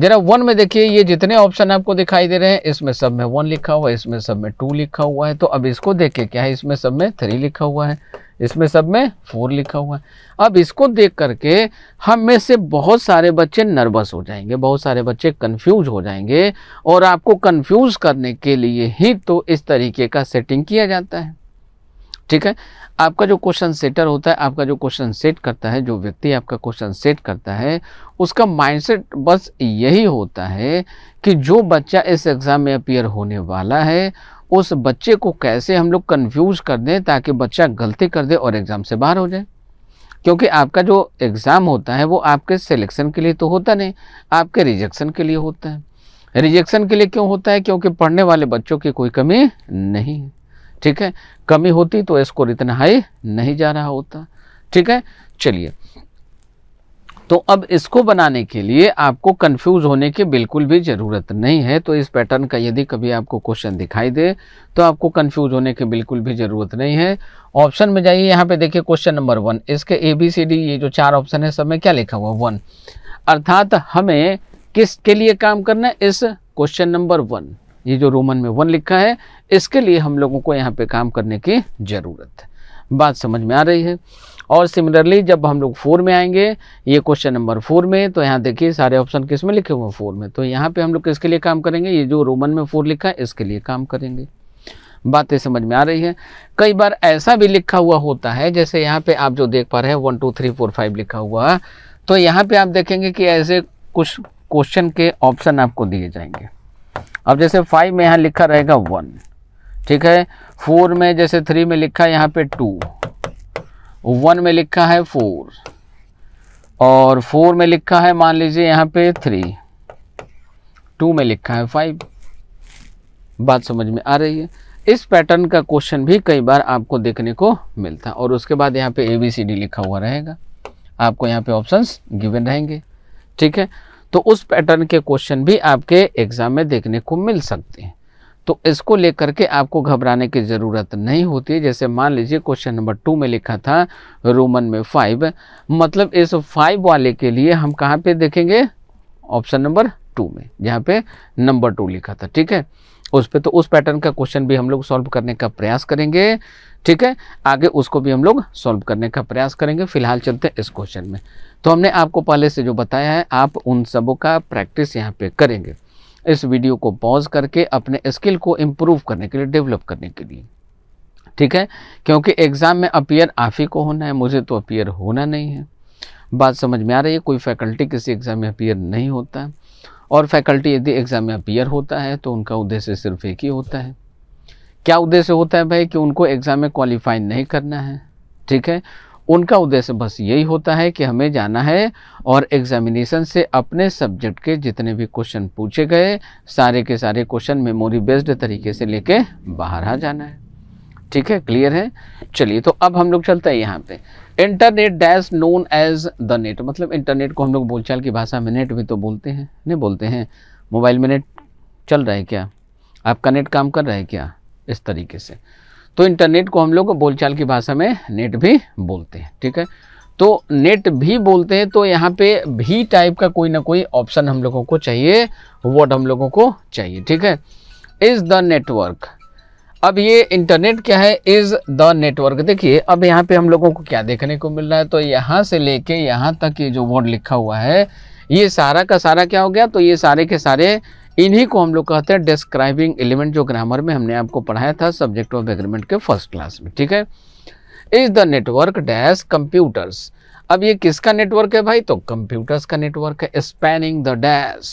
जरा वन में देखिए ये जितने ऑप्शन आपको दिखाई दे रहे हैं इसमें सब में वन लिखा हुआ है इसमें सब में टू लिखा हुआ है तो अब इसको देखिए क्या है इसमें सब में थ्री लिखा हुआ है इसमें सब में फोर लिखा हुआ है अब इसको देख करके हम में से बहुत सारे बच्चे नर्वस हो जाएंगे बहुत सारे बच्चे कंफ्यूज हो जाएंगे और आपको कंफ्यूज करने के लिए ही तो इस तरीके का सेटिंग किया जाता है ठीक है आपका जो क्वेश्चन सेटर होता है आपका जो क्वेश्चन सेट करता है जो व्यक्ति आपका क्वेश्चन सेट करता है उसका माइंडसेट बस यही होता है कि जो बच्चा इस एग्ज़ाम में अपियर होने वाला है उस बच्चे को कैसे हम लोग कन्फ्यूज़ कर दें ताकि बच्चा गलती कर दे और एग्ज़ाम से बाहर हो जाए क्योंकि आपका जो एग्ज़ाम होता है वो आपके सिलेक्शन के लिए तो होता नहीं आपके रिजेक्शन के लिए होता है रिजेक्शन के लिए क्यों होता है क्योंकि पढ़ने वाले बच्चों की कोई कमी नहीं है ठीक है कमी होती तो स्कोर इतना हाई नहीं जा रहा होता ठीक है चलिए तो अब इसको बनाने के लिए आपको कंफ्यूज होने की बिल्कुल भी ज़रूरत नहीं है तो इस पैटर्न का यदि कभी आपको क्वेश्चन दिखाई दे तो आपको कंफ्यूज होने की बिल्कुल भी ज़रूरत नहीं है ऑप्शन में जाइए यहाँ पे देखिए क्वेश्चन नंबर वन इसके ए बी सी डी ये जो चार ऑप्शन है सब में क्या लिखा हुआ वन अर्थात हमें किस के लिए काम करना है इस क्वेश्चन नंबर वन ये जो रोमन में वन लिखा है इसके लिए हम लोगों को यहाँ पे काम करने की ज़रूरत बात समझ में आ रही है और सिमिलरली जब हम लोग फोर में आएंगे ये क्वेश्चन नंबर फोर में तो यहाँ देखिए सारे ऑप्शन किस में लिखे हुए हैं फोर में तो यहाँ पे हम लोग किसके लिए काम करेंगे ये जो रोमन में फोर लिखा है इसके लिए काम करेंगे बातें समझ में आ रही है कई बार ऐसा भी लिखा हुआ होता है जैसे यहाँ पे आप जो देख पा रहे हैं one two three four five लिखा हुआ तो यहाँ पे आप देखेंगे कि ऐसे कुछ क्वेश्चन के ऑप्शन आपको दिए जाएंगे अब जैसे फाइव में यहाँ लिखा रहेगा वन ठीक है फोर में जैसे थ्री में लिखा यहाँ पे टू वन में लिखा है फोर और फोर में लिखा है मान लीजिए यहाँ पे थ्री टू में लिखा है फाइव बात समझ में आ रही है इस पैटर्न का क्वेश्चन भी कई बार आपको देखने को मिलता है और उसके बाद यहाँ पे ए बी सी डी लिखा हुआ रहेगा आपको यहाँ पे ऑप्शंस गिवन रहेंगे ठीक है तो उस पैटर्न के क्वेश्चन भी आपके एग्जाम में देखने को मिल सकते हैं तो इसको लेकर के आपको घबराने की ज़रूरत नहीं होती है जैसे मान लीजिए क्वेश्चन नंबर टू में लिखा था रोमन में फाइव मतलब इस फाइव वाले के लिए हम कहाँ पे देखेंगे ऑप्शन नंबर टू में जहाँ पे नंबर टू लिखा था ठीक है उस पर तो उस पैटर्न का क्वेश्चन भी हम लोग सॉल्व करने का प्रयास करेंगे ठीक है आगे उसको भी हम लोग सॉल्व करने का प्रयास करेंगे फिलहाल चलते हैं इस क्वेश्चन में तो हमने आपको पहले से जो बताया है आप उन सबों का प्रैक्टिस यहाँ पे करेंगे इस वीडियो को पॉज करके अपने स्किल को इम्प्रूव करने के लिए डेवलप करने के लिए ठीक है क्योंकि एग्ज़ाम में अपियर आप ही को होना है मुझे तो अपियर होना नहीं है बात समझ में आ रही है कोई फैकल्टी किसी एग्ज़ाम में अपियर नहीं होता है और फैकल्टी यदि एग्ज़ाम में अपियर होता है तो उनका उद्देश्य सिर्फ एक ही होता है क्या उद्देश्य होता है भाई कि उनको एग्ज़ाम में क्वालिफाई नहीं करना है ठीक है उनका उद्देश्य बस यही होता है कि हमें जाना है और एग्जामिनेशन से अपने सब्जेक्ट के जितने भी क्वेश्चन पूछे गए सारे के सारे क्वेश्चन मेमोरी बेस्ड तरीके से लेके बाहर आ जाना है ठीक है क्लियर है चलिए तो अब हम लोग चलते हैं यहाँ पे internet dash known as the net मतलब इंटरनेट को हम लोग बोलचाल की भाषा में नेट भी तो बोलते हैं नहीं बोलते हैं मोबाइल में नेट चल रहा है क्या आपका नेट काम कर रहा है क्या इस तरीके से तो इंटरनेट को हम लोग बोलचाल की भाषा में नेट भी बोलते हैं ठीक है तो नेट भी बोलते हैं तो यहाँ पे भी टाइप का कोई ना कोई ऑप्शन हम लोगों को चाहिए वर्ड हम लोगों को चाहिए ठीक है इज़ द नेटवर्क अब ये इंटरनेट क्या है इज़ द नेटवर्क देखिए अब यहाँ पे हम लोगों को क्या देखने को मिल रहा है तो यहाँ से लेके यहाँ तक ये जो वर्ड लिखा हुआ है ये सारा का सारा क्या हो गया तो ये सारे के सारे इन्हीं को हम लोग कहते हैं डिस्क्राइबिंग एलिमेंट जो ग्रामर में हमने आपको पढ़ाया था सब्जेक्ट ऑफ एग्रीमेंट के फर्स्ट क्लास में ठीक है is the network dash computers अब ये किसका नेटवर्क है भाई तो कंप्यूटर्स का नेटवर्क है स्पैनिंग द डैश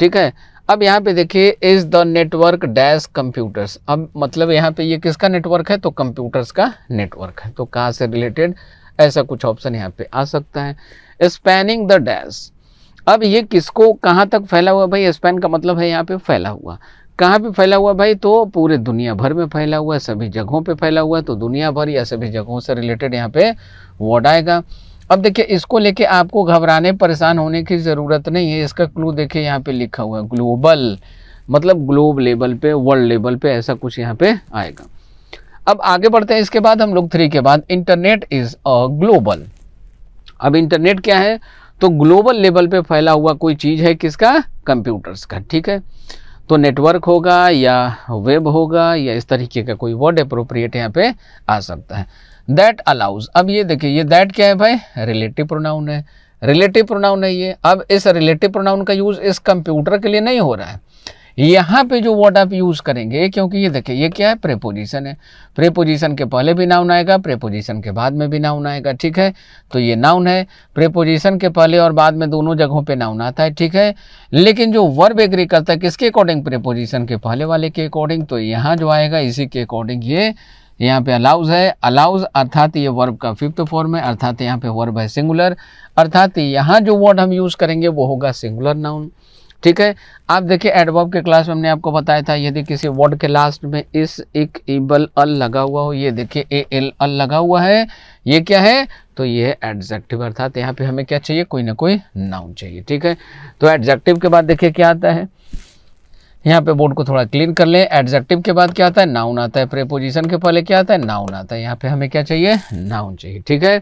ठीक है अब यहाँ पे देखिए is the network dash computers अब मतलब यहाँ पे ये किसका नेटवर्क है तो कंप्यूटर्स का नेटवर्क है तो कहाँ से रिलेटेड ऐसा कुछ ऑप्शन यहाँ पे आ सकता है स्पैनिंग द डैश अब ये किसको कहाँ तक फैला हुआ भाई स्पेन का मतलब है यहाँ पे फैला हुआ कहाँ पे फैला हुआ भाई तो पूरे दुनिया भर में फैला हुआ है सभी जगहों पे फैला हुआ है तो दुनिया भर या सभी जगहों से रिलेटेड यहाँ पे वर्ड आएगा अब देखिए इसको लेके आपको घबराने परेशान होने की ज़रूरत नहीं है इसका क्लू देखिए यहाँ पे लिखा हुआ है ग्लोबल मतलब ग्लोब लेवल पे वर्ल्ड लेवल पे ऐसा कुछ यहाँ पे आएगा अब आगे बढ़ते हैं इसके बाद हम लोग थ्री के बाद इंटरनेट इज़ अ ग्लोबल अब इंटरनेट क्या है तो ग्लोबल लेवल पे फैला हुआ कोई चीज़ है किसका कंप्यूटर्स का ठीक है तो नेटवर्क होगा या वेब होगा या इस तरीके का कोई वर्ड अप्रोप्रिएट यहाँ पे आ सकता है दैट अलाउज अब ये देखिए ये दैट क्या है भाई रिलेटिव प्रोनाउन है रिलेटिव प्रोनाउन है ये अब इस रिलेटिव प्रोनाउन का यूज़ इस कंप्यूटर के लिए नहीं हो रहा है यहाँ पे जो वर्ड आप यूज़ करेंगे क्योंकि ये देखिए ये क्या है प्रेपोजिशन है प्रेपोजिशन के पहले भी नाउन आएगा प्रेपोजिशन के बाद में भी नाउन आएगा ठीक है तो ये नाउन है प्रेपोजिशन के पहले और बाद में दोनों जगहों पे नाउन आता है ठीक है लेकिन जो वर्ब एग्री करता है किसके अकॉर्डिंग प्रेपोजिशन के पहले वाले के अकॉर्डिंग तो यहाँ जो आएगा इसी के अकॉर्डिंग ये यहाँ पे अलाउज है अलाउज अर्थात ये वर्ब का फिफ्थ फॉर्म है अर्थात यहाँ पे वर्ब है सिंगुलर अर्थात यहाँ जो वर्ड हम यूज़ करेंगे वो होगा सिंगुलर नाउन ठीक है आप देखिए एडवर्ब के क्लास में हमने आपको बताया था यदि किसी वर्ड के लास्ट में इस एक इबल अल लगा हुआ हो ये देखिए ए एल अल लगा हुआ है ये क्या है तो ये एडजेक्टिव अर्थात यहाँ पे हमें क्या चाहिए कोई ना कोई नाउन चाहिए ठीक है तो एडजेक्टिव के बाद देखिए क्या आता है यहाँ पे बोर्ड को थोड़ा क्लीन कर लें एडजेक्टिव के बाद क्या आता है नाउन आता है प्रेपोजिशन के पहले क्या आता है नाउन आता है यहाँ पे हमें क्या चाहिए नाउन चाहिए ठीक है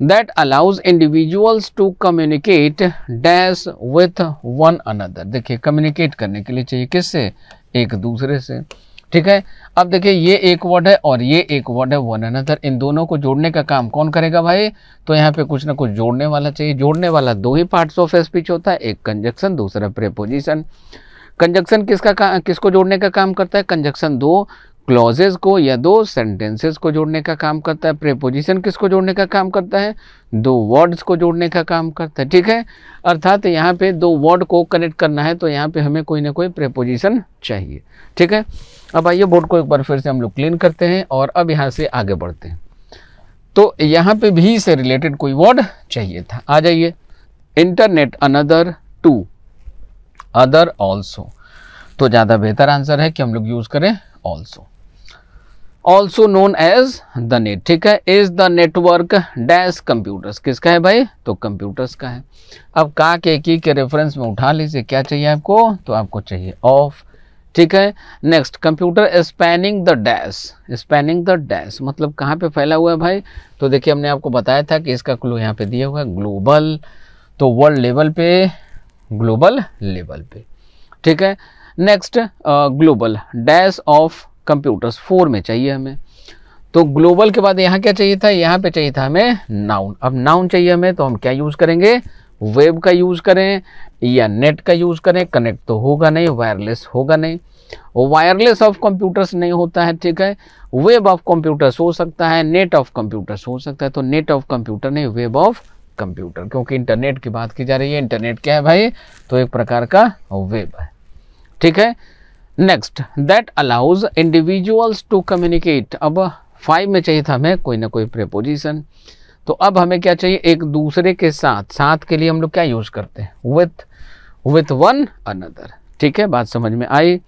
that allows individuals to communicate dash with one another देखिए communicate करने के लिए चाहिए किससे एक दूसरे से ठीक है अब देखिए ये एक वर्ड है और ये एक वर्ड है वन अनदर इन दोनों को जोड़ने का काम कौन करेगा भाई तो यहाँ पे कुछ ना कुछ जोड़ने वाला चाहिए जोड़ने वाला दो ही पार्ट्स ऑफ स्पीच होता है एक कंजक्शन दूसरा प्रेपोजिशन कंजक्शन किसका किसको जोड़ने का काम करता है कंजक्शन दो क्लॉजेज को या दो सेंटेंसेस को जोड़ने का काम करता है प्रेपोजिशन किसको जोड़ने का काम करता है दो वर्ड्स को जोड़ने का काम करता है ठीक है अर्थात यहाँ पे दो वर्ड को कनेक्ट करना है तो यहाँ पे हमें कोई ना कोई प्रेपोजिशन चाहिए ठीक है अब आइए बोर्ड को एक बार फिर से हम लोग क्लीन करते हैं और अब यहाँ से आगे बढ़ते हैं तो यहाँ पे भी से रिलेटेड कोई वर्ड चाहिए था आ जाइए internet another to other also तो ज़्यादा बेहतर आंसर है कि हम लोग यूज़ करें also also known as the net ठीक है is the network dash computers किसका है भाई तो कंप्यूटर्स का है अब का के की के रेफरेंस में उठा लीजिए क्या चाहिए आपको तो आपको चाहिए ऑफ ठीक है next computer spanning the dash spanning the dash मतलब कहाँ पे फैला हुआ है भाई तो देखिए हमने आपको बताया था कि इसका क्लू यहाँ पे दिया हुआ है ग्लोबल तो वर्ल्ड लेवल पे ग्लोबल लेवल पे ठीक है next global dash of computers four में चाहिए हमें तो ग्लोबल के बाद यहाँ क्या चाहिए था यहाँ पे चाहिए था हमें नाउन अब नाउन चाहिए हमें तो हम क्या यूज़ करेंगे वेब का यूज़ करें या नेट का यूज़ करें कनेक्ट तो होगा नहीं वायरलेस होगा नहीं वायरलेस ऑफ कंप्यूटर्स नहीं होता है ठीक है वेब ऑफ कंप्यूटर्स हो सकता है नेट ऑफ कंप्यूटर्स हो सकता है तो नेट ऑफ कंप्यूटर नहीं वेब ऑफ कंप्यूटर क्योंकि इंटरनेट की बात की जा रही है इंटरनेट क्या है भाई तो एक प्रकार का वेब है ठीक है next that allows individuals to communicate अब फाइव में चाहिए था हमें कोई ना कोई प्रेपोजिशन तो अब हमें क्या चाहिए एक दूसरे के साथ साथ के लिए हम लोग क्या यूज़ करते हैं विथ विथ वन अनदर ठीक है बात समझ में आई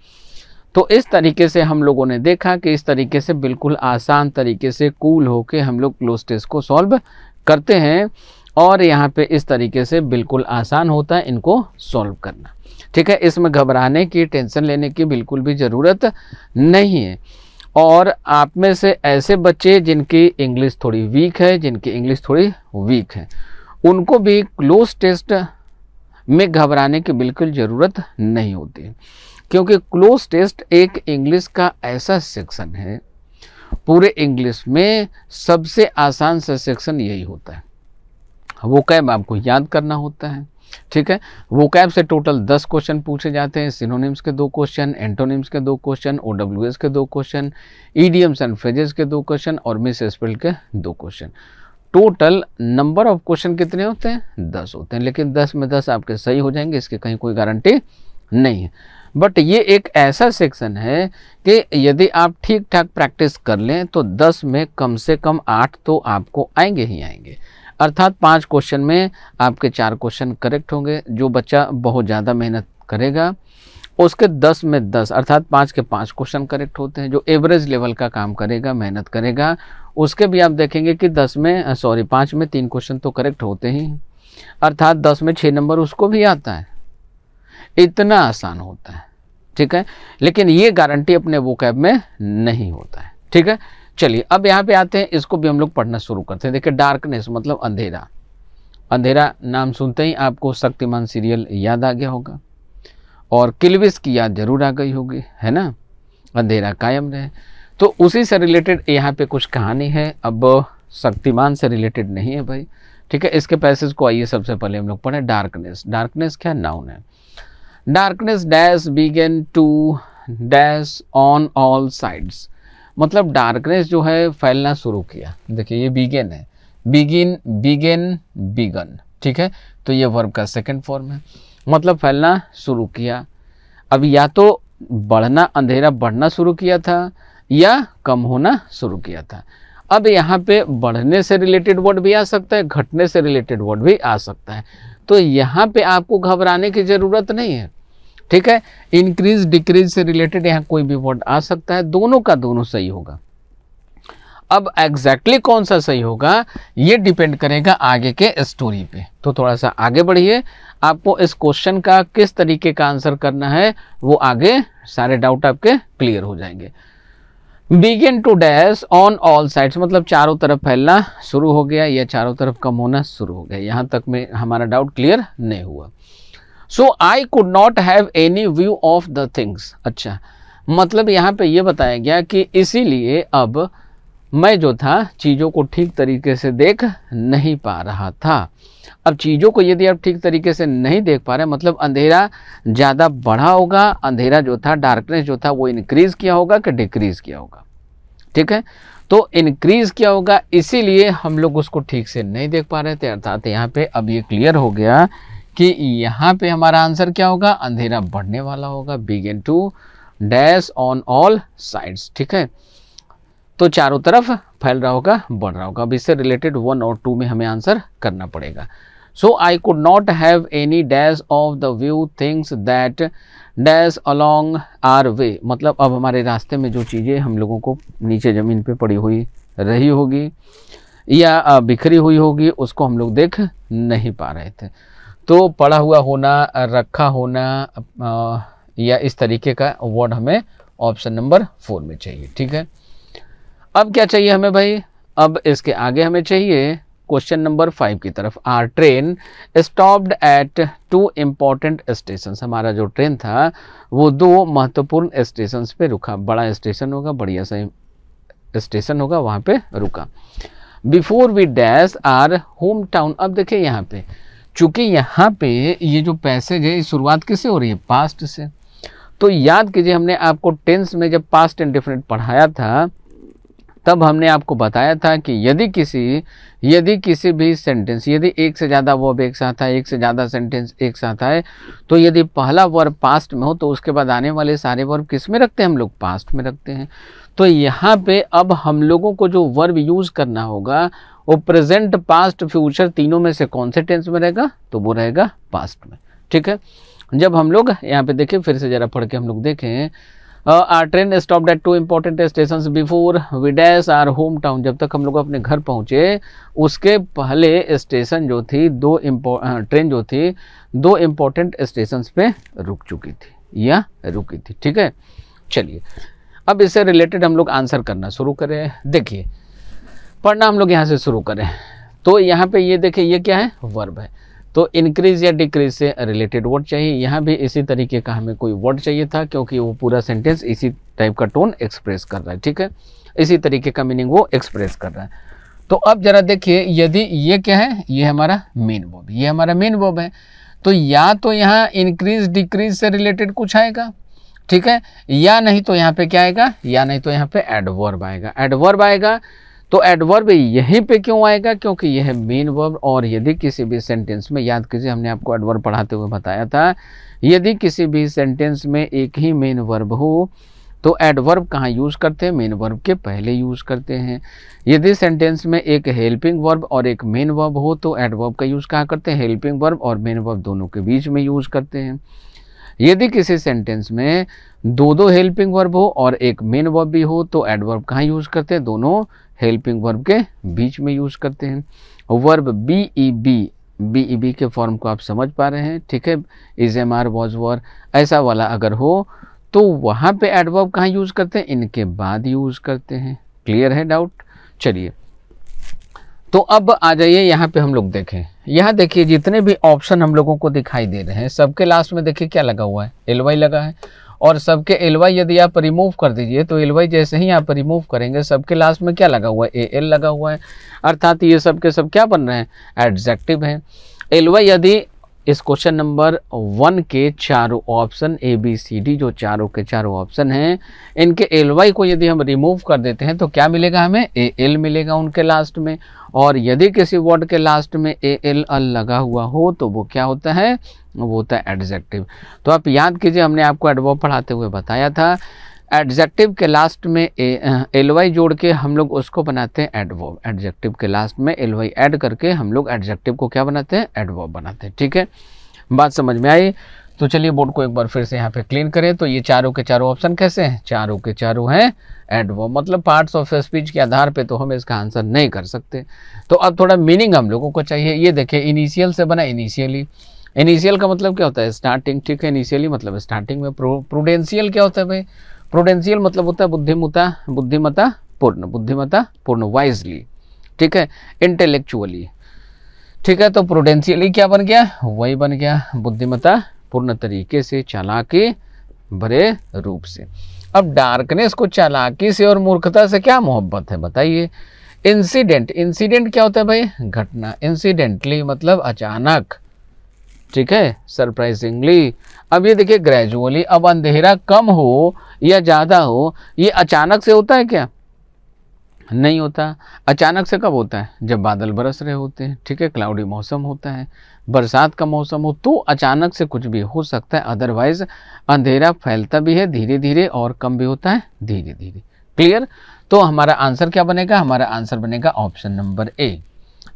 तो इस तरीके से हम लोगों ने देखा कि इस तरीके से बिल्कुल आसान तरीके से कूल होके हम लोग क्लोज टेस्ट को सॉल्व करते हैं और यहाँ पे इस तरीके से बिल्कुल आसान होता है इनको सॉल्व करना ठीक है इसमें घबराने की टेंशन लेने की बिल्कुल भी ज़रूरत नहीं है और आप में से ऐसे बच्चे जिनकी इंग्लिश थोड़ी वीक है जिनकी इंग्लिश थोड़ी वीक है उनको भी क्लोज टेस्ट में घबराने की बिल्कुल ज़रूरत नहीं होती क्योंकि क्लोज टेस्ट एक इंग्लिश का ऐसा सेक्शन है पूरे इंग्लिश में सबसे आसान सा सेक्शन यही होता है वो कैब आपको याद करना होता है ठीक है वो कैब से टोटल दस क्वेश्चन पूछे जाते हैं सिनोनिम्स के दो क्वेश्चन एंटोनिम्स के दो क्वेश्चन ओ के दो क्वेश्चन ईडीएम्स एंड फ्रेजेस के दो क्वेश्चन और मिस स्पेल के दो question total number of question कितने होते हैं दस होते हैं लेकिन दस में दस आपके सही हो जाएंगे इसके कहीं कोई गारंटी नहीं है बट ये एक ऐसा सेक्शन है कि यदि आप ठीक ठाक प्रैक्टिस कर लें तो दस में कम से कम आठ तो आपको आएंगे ही आएंगे अर्थात पांच क्वेश्चन में आपके चार क्वेश्चन करेक्ट होंगे जो बच्चा बहुत ज़्यादा मेहनत करेगा उसके दस में दस अर्थात पाँच के पाँच क्वेश्चन करेक्ट होते हैं जो एवरेज लेवल का काम करेगा मेहनत करेगा उसके भी आप देखेंगे कि दस में सॉरी पाँच में तीन क्वेश्चन तो करेक्ट होते ही अर्थात दस में छः नंबर उसको भी आता है इतना आसान होता है ठीक है लेकिन ये गारंटी अपने वो कैब में नहीं होता है ठीक है चलिए अब यहाँ पे आते हैं इसको भी हम लोग पढ़ना शुरू करते हैं देखिए डार्कनेस मतलब अंधेरा अंधेरा नाम सुनते ही आपको शक्तिमान सीरियल याद आ गया होगा और किलविस की याद जरूर आ गई होगी है ना अंधेरा कायम रहे तो उसी से रिलेटेड यहाँ पे कुछ कहानी है अब शक्तिमान से रिलेटेड नहीं है भाई ठीक है इसके पैसेज को आइए सबसे पहले हम लोग पढ़ें डार्कनेस डार्कनेस क्या नाउन है darkness dash begin to dash on all sides मतलब डार्कनेस जो है फैलना शुरू किया देखिए ये बिगेन है बिगिन बिगेन बिगन ठीक है तो ये वर्ब का सेकंड फॉर्म है मतलब फैलना शुरू किया अब या तो बढ़ना अंधेरा बढ़ना शुरू किया था या कम होना शुरू किया था अब यहाँ पे बढ़ने से रिलेटेड वर्ड भी आ सकता है घटने से रिलेटेड वर्ड भी आ सकता है तो यहाँ पे आपको घबराने की ज़रूरत नहीं है ठीक है इंक्रीज डिक्रीज से रिलेटेड यहाँ कोई भी वर्ड आ सकता है दोनों का दोनों सही होगा अब एग्जैक्टली exactly कौन सा सही होगा ये डिपेंड करेगा आगे के स्टोरी पे तो थोड़ा सा आगे बढ़िए आपको इस क्वेश्चन का किस तरीके का आंसर करना है वो आगे सारे डाउट आपके क्लियर हो जाएंगे begin to dash on all sides मतलब चारों तरफ फैलना शुरू हो गया या चारों तरफ कम होना शुरू हो गया यहाँ तक में हमारा डाउट क्लियर नहीं हुआ so I could not have any view of the things अच्छा मतलब यहाँ पे ये बताया गया कि इसीलिए अब मैं जो था चीज़ों को ठीक तरीके से देख नहीं पा रहा था अब चीज़ों को यदि आप ठीक तरीके से नहीं देख पा रहे मतलब अंधेरा ज़्यादा बढ़ा होगा अंधेरा जो था डार्कनेस जो था वो इनक्रीज़ किया होगा कि डिक्रीज़ किया होगा ठीक है तो इनक्रीज़ किया होगा इसीलिए हम लोग उसको ठीक से नहीं देख पा रहे थे अर्थात यहाँ पे अब ये क्लियर हो गया कि यहाँ पे हमारा आंसर क्या होगा अंधेरा बढ़ने वाला होगा begin to dash on all sides ठीक है तो चारों तरफ फैल रहा होगा बढ़ रहा होगा अब इससे रिलेटेड वन और टू में हमें आंसर करना पड़ेगा so I could not have any dash of the view things that dash along our way मतलब अब हमारे रास्ते में जो चीज़ें हम लोगों को नीचे ज़मीन पे पड़ी हुई रही होगी या बिखरी हुई होगी उसको हम लोग देख नहीं पा रहे थे तो पड़ा हुआ होना रखा होना या इस तरीके का वर्ड हमें ऑप्शन नंबर फोर में चाहिए ठीक है अब क्या चाहिए हमें भाई अब इसके आगे हमें चाहिए क्वेश्चन नंबर फाइव की तरफ our train stopped at two important station हमारा जो ट्रेन था वो दो महत्वपूर्ण स्टेशन पे रुका बड़ा स्टेशन होगा बढ़िया सा स्टेशन होगा वहाँ पे रुका before we dash our home town अब देखिए यहाँ पे चूंकि यहाँ पे ये जो पैसेज है शुरुआत किससे हो रही है पास्ट से तो याद कीजिए हमने आपको टेंस में जब पास्ट एंड पढ़ाया था तब हमने आपको बताया था कि यदि किसी यदि किसी भी सेंटेंस यदि एक से ज़्यादा वर्ब एक साथ आए एक से ज़्यादा सेंटेंस एक साथ आए तो यदि पहला वर्ब पास्ट में हो तो उसके बाद आने वाले सारे वर्ब किस में रखते हैं हम लोग पास्ट में रखते हैं तो यहाँ पे अब हम लोगों को जो वर्ब यूज़ करना होगा वो प्रेजेंट पास्ट फ्यूचर तीनों में से कौन से टेंस में रहेगा तो वो रहेगा पास्ट में ठीक है जब हम लोग यहाँ पे देखें फिर से ज़रा पढ़ के हम लोग देखें our train stopped at two important station before we dash our home town जब तक हम लोग अपने घर पहुंचे उसके पहले स्टेशन जो थी दो ट्रेन जो थी दो इम्पोर्टेंट स्टेशन पे रुक चुकी थी या रुकी थी ठीक है चलिए अब इससे रिलेटेड हम लोग आंसर करना शुरू करें देखिए पढ़ना हम लोग यहाँ से शुरू करें तो यहाँ पे ये देखिए ये क्या है वर्ब है तो इंक्रीज या डिक्रीज से रिलेटेड वर्ड चाहिए यहाँ भी इसी तरीके का हमें कोई वर्ड चाहिए था क्योंकि वो पूरा सेंटेंस इसी टाइप का टोन एक्सप्रेस कर रहा है ठीक है इसी तरीके का मीनिंग वो एक्सप्रेस कर रहा है तो अब जरा देखिए यदि ये क्या है ये हमारा मेन वर्ब ये हमारा मेन वर्ब है तो या तो यहाँ इंक्रीज डिक्रीज से रिलेटेड कुछ आएगा ठीक है या नहीं तो यहाँ पे क्या आएगा या नहीं तो यहाँ पे एडवर्ब आएगा एडवर्ब आएगा तो एडवर्ब यहीं पे क्यों आएगा क्योंकि यह है मेन वर्ब और यदि किसी भी सेंटेंस में याद कीजिए हमने आपको एडवर्ब पढ़ाते हुए बताया था यदि किसी भी सेंटेंस में एक ही मेन वर्ब हो तो एडवर्ब कहाँ यूज़ करते हैं मेन वर्ब के पहले यूज़ करते हैं यदि सेंटेंस में एक हेल्पिंग वर्ब और एक मेन वर्ब हो तो एडवर्ब का यूज़ कहाँ करते हैं हेल्पिंग वर्ब और मेन वर्ब दोनों के बीच में यूज़ करते हैं यदि किसी सेंटेंस में दो दो हेल्पिंग वर्ब हो और एक मेन वर्ब भी हो तो एडवर्ब कहाँ यूज़ करते हैं दोनों हेल्पिंग वर्ब के बीच में यूज़ करते हैं verb B E B B E B के फॉर्म को आप समझ पा रहे हैं ठीक है is am are was were ऐसा वाला अगर हो तो वहाँ पे एडवर्ब कहाँ यूज़ करते हैं इनके बाद यूज़ करते हैं क्लियर है डाउट चलिए तो अब आ जाइए यहाँ पे हम लोग देखें यहाँ देखिए जितने भी ऑप्शन हम लोगों को दिखाई दे रहे हैं सबके लास्ट में देखिए क्या लगा हुआ है एलवाई लगा है और सबके एल वाई यदि आप रिमूव कर दीजिए तो एल वाई जैसे ही आप रिमूव करेंगे सबके लास्ट में क्या लगा हुआ है ए एल लगा हुआ है अर्थात ये सब के सब क्या बन रहे हैं एडजेक्टिव हैं एल वाई यदि इस क्वेश्चन नंबर वन के चारों option A B C D जो चारों के चारों ऑप्शन हैं इनके एल वाई को यदि हम रिमूव कर देते हैं तो क्या मिलेगा हमें ए एल मिलेगा उनके लास्ट में और यदि किसी वर्ड के लास्ट में ए एल अल लगा हुआ हो तो वो क्या होता है वो होता है एडजेक्टिव तो आप याद कीजिए हमने आपको एडवॉब पढ़ाते हुए बताया था एडजेक्टिव के लास्ट में एल वाई जोड़ के हम लोग उसको बनाते हैं एडवॉब एडजेक्टिव के लास्ट में एल वाई एड करके हम लोग एडजेक्टिव को क्या बनाते हैं एडवॉब बनाते हैं ठीक है बात समझ में आई तो चलिए बोर्ड को एक बार फिर से यहाँ पे क्लीन करें तो ये चारों के चारों ऑप्शन कैसे हैं चारों के चारों हैं वो मतलब पार्ट्स ऑफ स्पीच के आधार पे तो हम इसका आंसर नहीं कर सकते तो अब थोड़ा मीनिंग हम लोगों को चाहिए ये देखिए इनिशियल से बना इनिशियली इनिशियल का मतलब क्या होता है स्टार्टिंग ठीक है इनिशियली मतलब स्टार्टिंग में प्रोडेंशियल क्या होता है भाई प्रोडेंशियल मतलब होता है बुद्धिमता बुद्धिमता पूर्ण बुद्धिमता पूर्ण वाइजली ठीक है इंटेलेक्चुअली ठीक है तो प्रोडेंशियली क्या बन गया वही बन गया बुद्धिमता पूर्ण तरीके से चालाकी भरे रूप से अब डार्कनेस को चालाकी से और मूर्खता से क्या मोहब्बत है बताइए इंसिडेंट इंसिडेंट क्या होता है भाई घटना इंसिडेंटली मतलब अचानक ठीक है सरप्राइजिंगली अब ये देखिए ग्रेजुअली अब अंधेरा कम हो या ज़्यादा हो ये अचानक से होता है क्या नहीं होता अचानक से कब होता है जब बादल बरस रहे होते हैं ठीक है क्लाउडी मौसम होता है बरसात का मौसम हो तो अचानक से कुछ भी हो सकता है अदरवाइज अंधेरा फैलता भी है धीरे धीरे और कम भी होता है धीरे धीरे क्लियर तो हमारा आंसर क्या बनेगा हमारा आंसर बनेगा ऑप्शन नंबर ए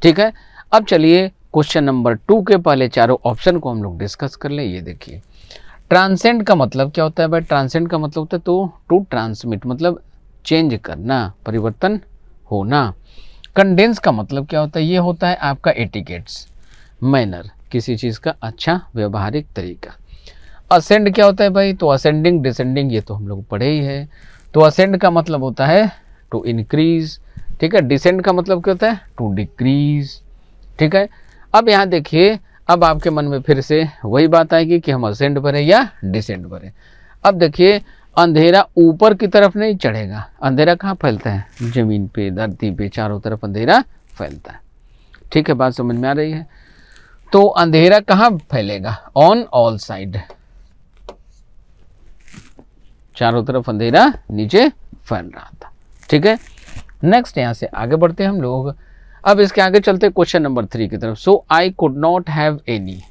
ठीक है अब चलिए क्वेश्चन नंबर टू के पहले चारों ऑप्शन को हम लोग डिस्कस कर ले ये देखिए ट्रांसेंड का मतलब क्या होता है भाई ट्रांसेंड का मतलब होता है तो टू ट्रांसमिट मतलब चेंज करना परिवर्तन होना कंडेंस का मतलब क्या होता है ये होता है आपका एटिकेट्स मैनर किसी चीज़ का अच्छा व्यवहारिक तरीका असेंड क्या होता है भाई तो असेंडिंग डिसेंडिंग ये तो हम लोग पढ़े ही है तो असेंड का मतलब होता है टू इंक्रीज ठीक है डिसेंड का मतलब क्या होता है टू डिक्रीज ठीक है अब यहाँ देखिए अब आपके मन में फिर से वही बात आएगी कि हम असेंड भरें या डिसेंड भरें अब देखिए अंधेरा ऊपर की तरफ नहीं चढ़ेगा अंधेरा कहाँ फैलता है जमीन पे धरती पे चारों तरफ अंधेरा फैलता है ठीक है बात समझ में आ रही है तो अंधेरा कहाँ फैलेगा ऑन ऑल साइड चारों तरफ अंधेरा नीचे फैल रहा था ठीक है नेक्स्ट यहाँ से आगे बढ़ते हैं हम लोग अब इसके आगे चलते क्वेश्चन नंबर थ्री की तरफ so I could not have any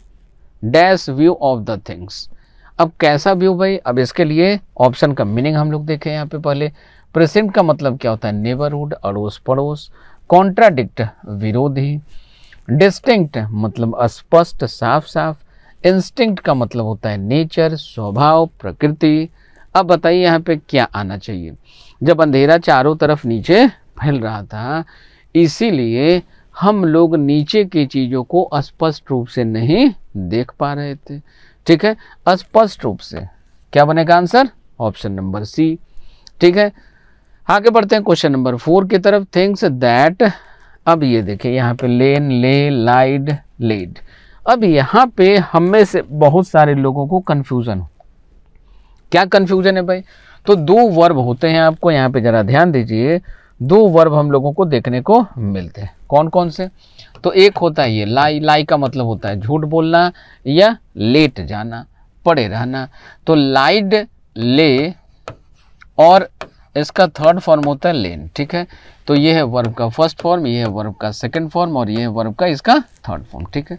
dash view of the things अब कैसा व्यू भाई अब इसके लिए ऑप्शन का मीनिंग हम लोग देखें यहाँ पे पहले प्रेसेंट का मतलब क्या होता है नेबरहुड अड़ोस पड़ोस कॉन्ट्राडिक्ट विरोधी डिस्टिंक्ट मतलब स्पष्ट साफ साफ इंस्टिंक्ट का मतलब होता है नेचर स्वभाव प्रकृति अब बताइए यहाँ पे क्या आना चाहिए जब अंधेरा चारों तरफ नीचे फैल रहा था इसीलिए हम लोग नीचे की चीज़ों को स्पष्ट रूप से नहीं देख पा रहे थे ठीक है स्पष्ट रूप से क्या बनेगा आंसर ऑप्शन नंबर सी ठीक है आगे बढ़ते हैं क्वेश्चन नंबर फोर की तरफ थिंग्स दैट अब ये देखिए यहाँ पे लेन ले लाइड लेड अब यहाँ पे हम में से बहुत सारे लोगों को कन्फ्यूज़न हो क्या कन्फ्यूज़न है भाई तो दो वर्ब होते हैं आपको यहाँ पे ज़रा ध्यान दीजिए दो वर्ब हम लोगों को देखने को मिलते हैं कौन कौन से तो एक होता है ये लाई लाई का मतलब होता है झूठ बोलना या लेट जाना पड़े रहना तो लाइड ले और इसका थर्ड फॉर्म होता है लेन ठीक है तो ये है वर्ब का फर्स्ट फॉर्म ये है वर्ब का सेकंड फॉर्म और ये है वर्ब का इसका थर्ड फॉर्म ठीक है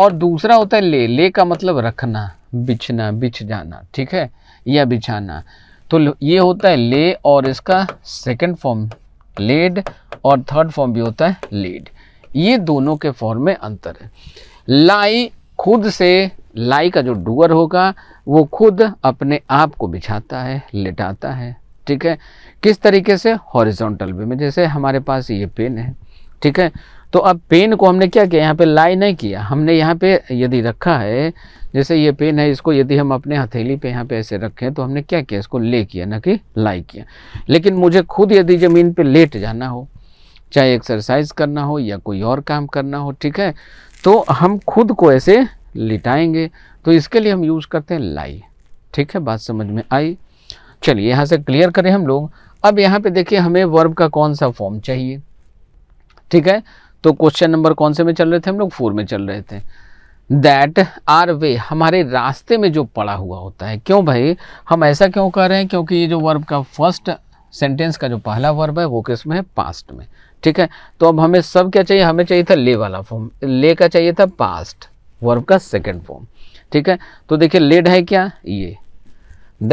और दूसरा होता है ले ले का मतलब रखना बिछना बिछ जाना ठीक है या बिछाना तो ये होता है ले और इसका सेकंड फॉर्म लेड और थर्ड फॉर्म भी होता है लेड ये दोनों के फॉर्म में अंतर है लाई खुद से लाई का जो डूअर होगा वो खुद अपने आप को बिछाता है लेटाता है ठीक है किस तरीके से हॉरिजॉन्टल वे में जैसे हमारे पास ये पेन है ठीक है तो अब पेन को हमने क्या किया यहाँ पे लाई नहीं किया हमने यहाँ पे यदि रखा है जैसे ये पेन है इसको यदि हम अपने हथेली पे यहाँ पे ऐसे रखें तो हमने क्या किया इसको ले किया ना कि लाई किया लेकिन मुझे खुद यदि ज़मीन पे लेट जाना हो चाहे एक्सरसाइज करना हो या कोई और काम करना हो ठीक है तो हम खुद को ऐसे लिटाएंगे तो इसके लिए हम यूज़ करते हैं लाई ठीक है बात समझ में आई चलिए यहाँ से क्लियर करें हम लोग अब यहाँ पे देखिए हमें वर्ब का कौन सा फॉर्म चाहिए ठीक है तो क्वेश्चन नंबर कौन से में चल रहे थे हम लोग फोर में चल रहे थे दैट आर वे हमारे रास्ते में जो पड़ा हुआ होता है क्यों भाई हम ऐसा क्यों कर रहे हैं क्योंकि ये जो वर्ब का फर्स्ट सेंटेंस का जो पहला वर्ब है वो किस में है पास्ट में ठीक है तो अब हमें सब क्या चाहिए हमें चाहिए था ले वाला फॉर्म ले का चाहिए था पास्ट वर्ब का सेकेंड फॉर्म ठीक है तो देखिए लेड है क्या ये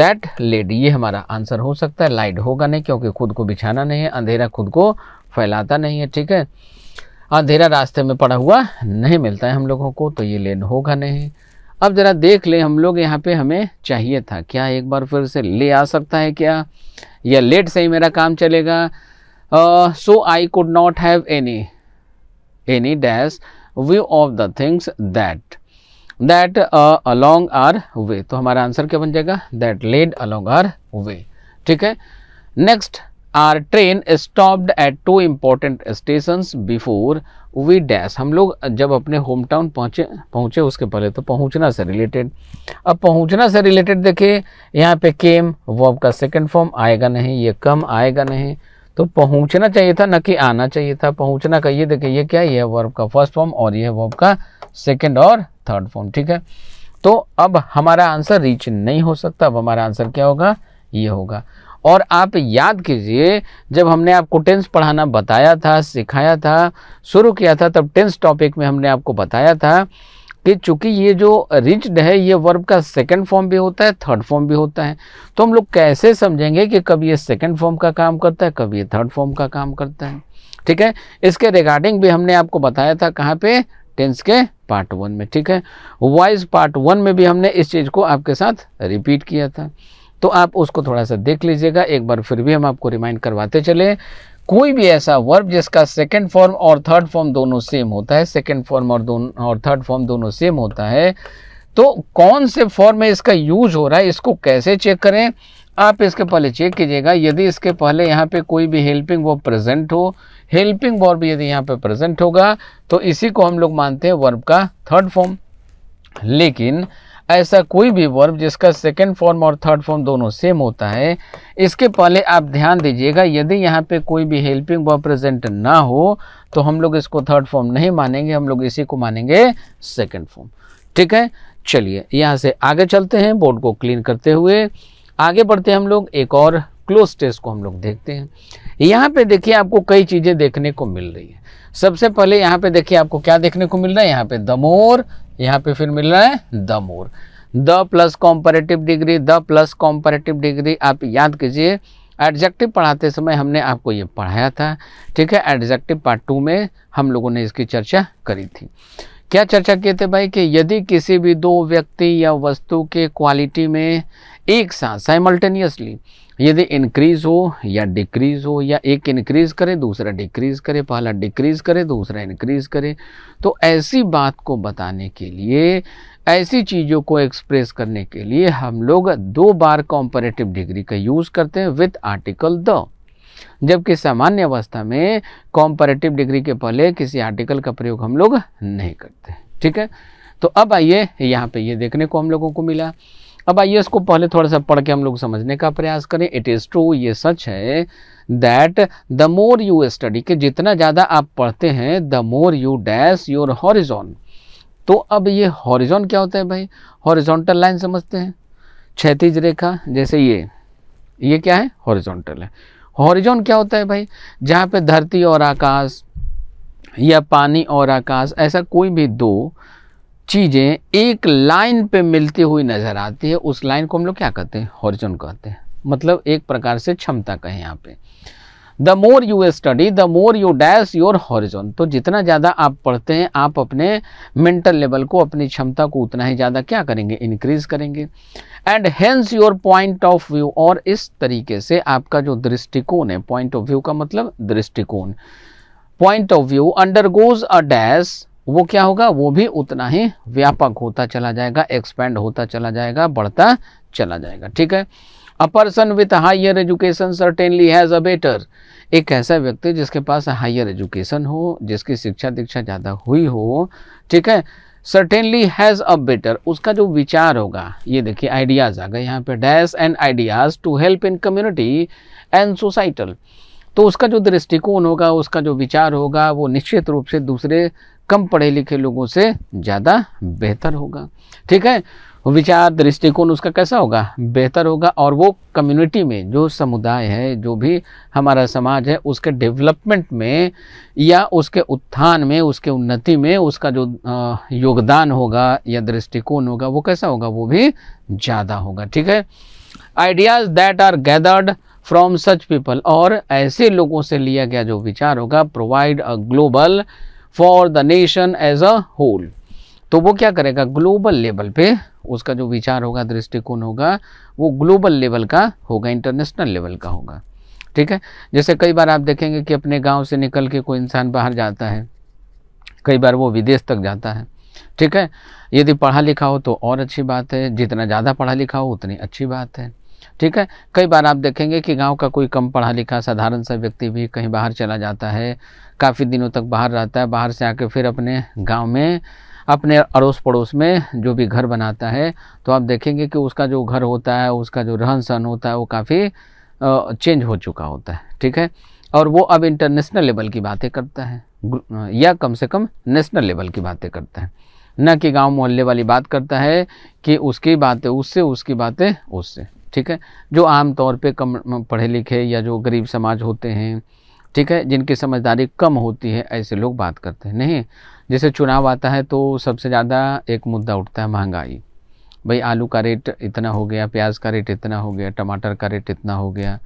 दैट लेड ये हमारा आंसर हो सकता है लाइट होगा नहीं क्योंकि खुद को बिछाना नहीं है अंधेरा खुद को फैलाता नहीं है ठीक है अंधेरा रास्ते में पड़ा हुआ नहीं मिलता है हम लोगों को तो ये लेड होगा नहीं अब ज़रा देख ले हम लोग यहाँ पे हमें चाहिए था क्या एक बार फिर से ले आ सकता है क्या या लेट से ही मेरा काम चलेगा so I could not have any any dash dash of the things that that along our way तो हमारा आंसर क्या बन जाएगा that led along our way ठीक है next our train stopped at two important station before we dash हम लोग जब अपने होम टाउन पहुँचे पहुँचे उसके पहले तो पहुँचना से रिलेटेड अब पहुँचना से रिलेटेड देखिए यहाँ पे केम वो आपका सेकेंड फॉर्म आएगा नहीं ये कम आएगा नहीं तो पहुंचना चाहिए था न कि आना चाहिए था पहुंचना कहिए देखिए ये क्या ये वर्ब का फर्स्ट फॉर्म और ये वर्ब का सेकेंड और थर्ड फॉर्म ठीक है तो अब हमारा आंसर रीच नहीं हो सकता अब हमारा आंसर क्या होगा ये होगा और आप याद कीजिए जब हमने आपको टेंस पढ़ाना बताया था सिखाया था शुरू किया था तब टेंस टॉपिक में हमने आपको बताया था कि चूंकि ये जो रिच्ड है ये वर्ब का सेकंड फॉर्म भी होता है थर्ड फॉर्म भी होता है तो हम लोग कैसे समझेंगे कि कब ये सेकंड फॉर्म का काम करता है कब ये थर्ड फॉर्म का काम करता है ठीक है इसके रिगार्डिंग भी हमने आपको बताया था कहाँ पे टेंस के पार्ट वन में ठीक है वॉइस पार्ट वन में भी हमने इस चीज़ को आपके साथ रिपीट किया था तो आप उसको थोड़ा सा देख लीजिएगा एक बार फिर भी हम आपको रिमाइंड करवाते चले कोई भी ऐसा वर्ब जिसका सेकेंड फॉर्म और थर्ड फॉर्म दोनों सेम होता है सेकेंड फॉर्म और दोनों और थर्ड फॉर्म दोनों सेम होता है तो कौन से फॉर्म में इसका यूज हो रहा है इसको कैसे चेक करें आप इसके पहले चेक कीजिएगा यदि इसके पहले यहाँ पे कोई भी हेल्पिंग वो प्रेजेंट हो हेल्पिंग वर्ब यदि यहाँ पे प्रेजेंट होगा तो इसी को हम लोग मानते हैं वर्ब का थर्ड फॉर्म लेकिन ऐसा कोई भी वर्ब जिसका सेकेंड फॉर्म और थर्ड फॉर्म दोनों सेम होता है इसके पहले आप ध्यान दीजिएगा यदि यहाँ पे कोई भी हेल्पिंग वर्ब प्रेजेंट ना हो तो हम लोग इसको थर्ड फॉर्म नहीं मानेंगे हम लोग इसी को मानेंगे सेकेंड फॉर्म ठीक है चलिए यहाँ से आगे चलते हैं बोर्ड को क्लीन करते हुए आगे बढ़ते हैं हम लोग एक और क्लोज टेस्ट को हम लोग देखते हैं यहाँ पे देखिए आपको कई चीज़ें देखने को मिल रही है सबसे पहले यहाँ पे देखिए आपको क्या देखने को मिल रहा है यहाँ पे दमोर यहाँ पे फिर मिल रहा है the more the plus comparative degree the plus comparative degree आप याद कीजिए एडजेक्टिव पढ़ाते समय हमने आपको ये पढ़ाया था ठीक है एडजेक्टिव पार्ट टू में हम लोगों ने इसकी चर्चा करी थी क्या चर्चा किए थे भाई कि यदि किसी भी दो व्यक्ति या वस्तु के क्वालिटी में एक साथ साइमल्टेनियसली यदि इंक्रीज हो या डिक्रीज हो या एक इंक्रीज करे दूसरा डिक्रीज करे पहला डिक्रीज करे दूसरा इंक्रीज करे तो ऐसी बात को बताने के लिए ऐसी चीज़ों को एक्सप्रेस करने के लिए हम लोग दो बार कॉम्परेटिव डिग्री का यूज़ करते हैं विथ आर्टिकल द जबकि सामान्य अवस्था में कॉम्परेटिव डिग्री के पहले किसी आर्टिकल का प्रयोग हम लोग नहीं करते ठीक है तो अब आइए यहाँ पे ये देखने को हम लोगों को मिला अब आइए इसको पहले थोड़ा सा पढ़ के हम लोग समझने का प्रयास करें इट इज़ ट्रू ये सच है that the more you study के जितना ज़्यादा आप पढ़ते हैं the more you dash your horizon तो अब ये हॉरिजोन क्या होता है भाई हॉरिजोंटल लाइन समझते हैं क्षैतिज रेखा जैसे ये ये क्या है हॉरिजोंटल है हॉरिजोन क्या होता है भाई जहाँ पे धरती और आकाश या पानी और आकाश ऐसा कोई भी दो चीज़ें एक लाइन पे मिलती हुई नज़र आती है उस लाइन को हम लोग क्या कहते हैं हॉरिजन कहते हैं मतलब एक प्रकार से क्षमता कहें यहाँ पे the more you study the more you dash your horizon तो जितना ज़्यादा आप पढ़ते हैं आप अपने मेंटल लेवल को अपनी क्षमता को उतना ही ज़्यादा क्या करेंगे इंक्रीज करेंगे and hence your point of view और इस तरीके से आपका जो दृष्टिकोण है पॉइंट ऑफ व्यू का मतलब दृष्टिकोण point of view undergoes a dash वो क्या होगा वो भी उतना ही व्यापक होता चला जाएगा एक्सपेंड होता चला जाएगा बढ़ता चला जाएगा ठीक है a person with higher education certainly has a better एक ऐसा व्यक्ति जिसके पास हायर एजुकेशन हो जिसकी शिक्षा दीक्षा ज़्यादा हुई हो ठीक है सर्टेनली हैज़ अ बेटर उसका जो विचार होगा ये देखिए आइडियाज़ आ गए यहाँ पे dash and ideas to help in community and societal तो उसका जो दृष्टिकोण होगा उसका जो विचार होगा वो निश्चित रूप से दूसरे कम पढ़े लिखे लोगों से ज़्यादा बेहतर होगा ठीक है विचार दृष्टिकोण उसका कैसा होगा बेहतर होगा और वो कम्युनिटी में जो समुदाय है जो भी हमारा समाज है उसके डेवलपमेंट में या उसके उत्थान में उसके उन्नति में उसका जो योगदान होगा या दृष्टिकोण होगा वो कैसा होगा वो भी ज़्यादा होगा ठीक है ideas that are gathered from such people और ऐसे लोगों से लिया गया जो विचार होगा provide a global for the nation as a whole तो वो क्या करेगा ग्लोबल लेवल पे उसका जो विचार होगा दृष्टिकोण होगा वो ग्लोबल लेवल का होगा इंटरनेशनल लेवल का होगा ठीक है जैसे कई बार आप देखेंगे कि अपने गांव से निकल के कोई इंसान बाहर जाता है कई बार वो विदेश तक जाता है ठीक है यदि पढ़ा लिखा हो तो और अच्छी बात है जितना ज़्यादा पढ़ा लिखा हो उतनी अच्छी बात है ठीक है कई बार आप देखेंगे कि गांव का कोई कम पढ़ा लिखा साधारण सा व्यक्ति भी कहीं बाहर चला जाता है काफ़ी दिनों तक बाहर रहता है बाहर से आके फिर अपने गांव में अपने अड़ोस पड़ोस में जो भी घर बनाता है तो आप देखेंगे कि उसका जो घर होता है उसका जो रहन सहन होता है वो काफ़ी चेंज हो चुका होता है ठीक है और वो अब इंटरनेशनल लेवल की बातें करता है या कम से कम नेशनल लेवल की बातें करता है न कि गांव मोहल्ले वाली बात करता है कि उसकी बातें उससे उसकी बातें उससे ठीक है जो आम तौर पे कम पढ़े लिखे या जो गरीब समाज होते हैं ठीक है जिनकी समझदारी कम होती है ऐसे लोग बात करते हैं नहीं जैसे चुनाव आता है तो सबसे ज़्यादा एक मुद्दा उठता है महंगाई भाई आलू का रेट इतना हो गया प्याज का रेट इतना हो गया टमाटर का रेट इतना हो गया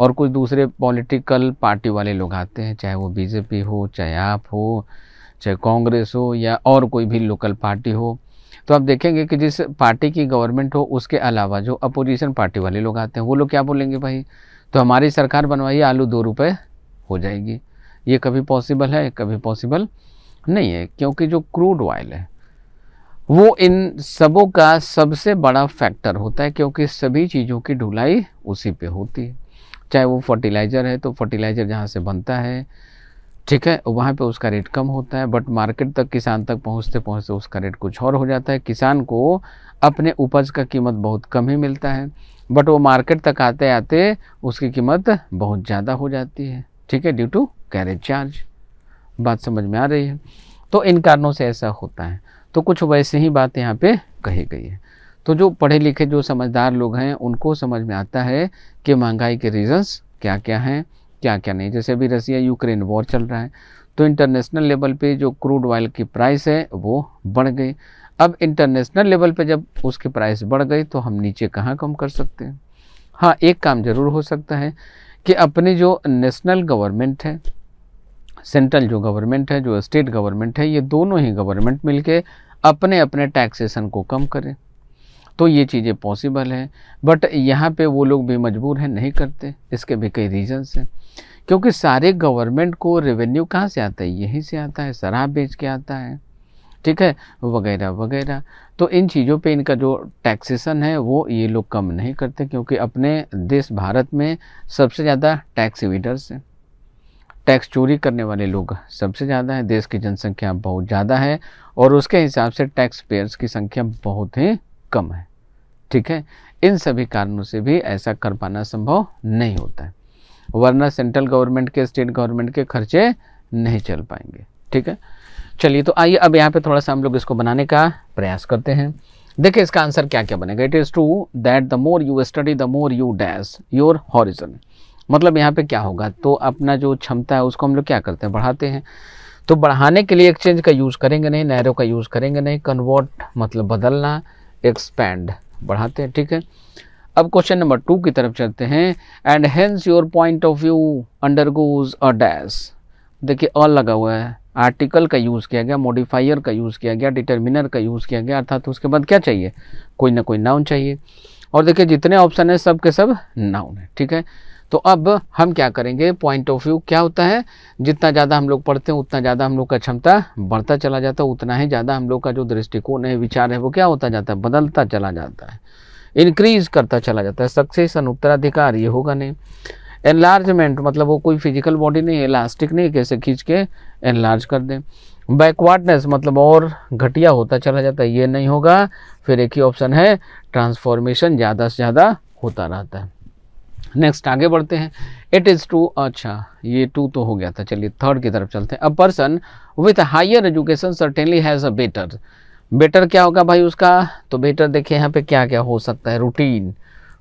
और कुछ दूसरे पॉलिटिकल पार्टी वाले लोग आते हैं चाहे वो बीजेपी हो चाहे आप हो चाहे कांग्रेस हो या और कोई भी लोकल पार्टी हो तो आप देखेंगे कि जिस पार्टी की गवर्नमेंट हो उसके अलावा जो अपोजिशन पार्टी वाले लोग आते हैं वो लोग क्या बोलेंगे भाई तो हमारी सरकार बनवाई आलू दो रुपये हो जाएगी ये कभी पॉसिबल है कभी पॉसिबल नहीं है क्योंकि जो क्रूड ऑयल है वो इन सबों का सबसे बड़ा फैक्टर होता है क्योंकि सभी चीज़ों की ढुलाई उसी पे होती है चाहे वो फर्टिलाइज़र है तो फर्टिलाइज़र जहाँ से बनता है ठीक है वहाँ पे उसका रेट कम होता है बट मार्केट तक किसान तक पहुँचते पहुँचते उसका रेट कुछ और हो जाता है किसान को अपने उपज का कीमत बहुत कम ही मिलता है बट वो मार्केट तक आते आते उसकी कीमत बहुत ज़्यादा हो जाती है ठीक है ड्यू टू कैरेज चार्ज बात समझ में आ रही है तो इन कारणों से ऐसा होता है तो कुछ वैसे ही बात यहाँ पे कही गई है तो जो पढ़े लिखे जो समझदार लोग हैं उनको समझ में आता है कि महंगाई के रीज़न्स क्या क्या हैं क्या क्या नहीं जैसे अभी रसिया यूक्रेन वॉर चल रहा है तो इंटरनेशनल लेवल पे जो क्रूड ऑयल की प्राइस है वो बढ़ गई अब इंटरनेशनल लेवल पे जब उसकी प्राइस बढ़ गई तो हम नीचे कहाँ कम कर सकते हैं हाँ एक काम ज़रूर हो सकता है कि अपनी जो नेशनल गवर्नमेंट है सेंट्रल जो गवर्नमेंट है जो स्टेट गवर्नमेंट है ये दोनों ही गवर्नमेंट मिलके अपने अपने टैक्सेशन को कम करें तो ये चीज़ें पॉसिबल है बट यहाँ पे वो लोग भी मजबूर हैं नहीं करते इसके भी कई रीजंस हैं क्योंकि सारे गवर्नमेंट को रेवेन्यू कहाँ से आता है यहीं से आता है शराब बेच के आता है ठीक है वगैरह वगैरह तो इन चीज़ों पे इनका जो टैक्सेशन है वो ये लोग कम नहीं करते क्योंकि अपने देश भारत में सबसे ज़्यादा टैक्स इविडर्स हैं टैक्स चोरी करने वाले लोग सबसे ज़्यादा है देश की जनसंख्या बहुत ज़्यादा है और उसके हिसाब से टैक्स पेयर्स की संख्या बहुत ही कम है ठीक है इन सभी कारणों से भी ऐसा कर पाना संभव नहीं होता है वरना सेंट्रल गवर्नमेंट के स्टेट गवर्नमेंट के खर्चे नहीं चल पाएंगे ठीक है चलिए तो आइए अब यहाँ पे थोड़ा सा हम लोग इसको बनाने का प्रयास करते हैं देखिए इसका आंसर क्या क्या बनेगा it is true that the more you study the more you dash your horizon मतलब यहाँ पे क्या होगा तो अपना जो क्षमता है उसको हम लोग क्या करते हैं बढ़ाते हैं तो बढ़ाने के लिए एक्सचेंज का यूज़ करेंगे नहीं नैरो का यूज़ करेंगे नहीं कन्वर्ट मतलब बदलना एक्सपैंड बढ़ाते हैं ठीक है अब क्वेश्चन नंबर टू की तरफ चलते हैं and hence your point of view undergoes a dash देखिए ऑल लगा हुआ है आर्टिकल का यूज़ किया गया मॉडिफायर का यूज़ किया गया डिटर्मिनर का यूज़ किया गया अर्थात उसके बाद क्या चाहिए कोई ना कोई नाउन चाहिए और देखिए जितने ऑप्शन है सब के सब नाउन है ठीक है तो अब हम क्या करेंगे पॉइंट ऑफ व्यू क्या होता है जितना ज़्यादा हम लोग पढ़ते हैं उतना ज़्यादा हम लोग का क्षमता बढ़ता चला जाता है उतना ही ज़्यादा हम लोग का जो दृष्टिकोण है विचार है वो क्या होता जाता है बदलता चला जाता है इंक्रीज करता चला जाता है सक्सेस अनुत्तराधिकार ये होगा नहीं एनलार्जमेंट मतलब वो कोई फिजिकल बॉडी नहीं इलास्टिक नहीं कैसे खींच के एनलार्ज कर दें बैकवर्डनेस मतलब और घटिया होता चला जाता है ये नहीं होगा फिर एक ही ऑप्शन है ट्रांसफॉर्मेशन ज़्यादा से ज़्यादा होता रहता है नेक्स्ट आगे बढ़ते हैं इट इज़ टू अच्छा ये टू तो हो गया था चलिए थर्ड की तरफ चलते हैं a person with higher education certainly has a better better क्या होगा भाई उसका तो बेटर देखिए यहाँ पे क्या क्या हो सकता है रूटीन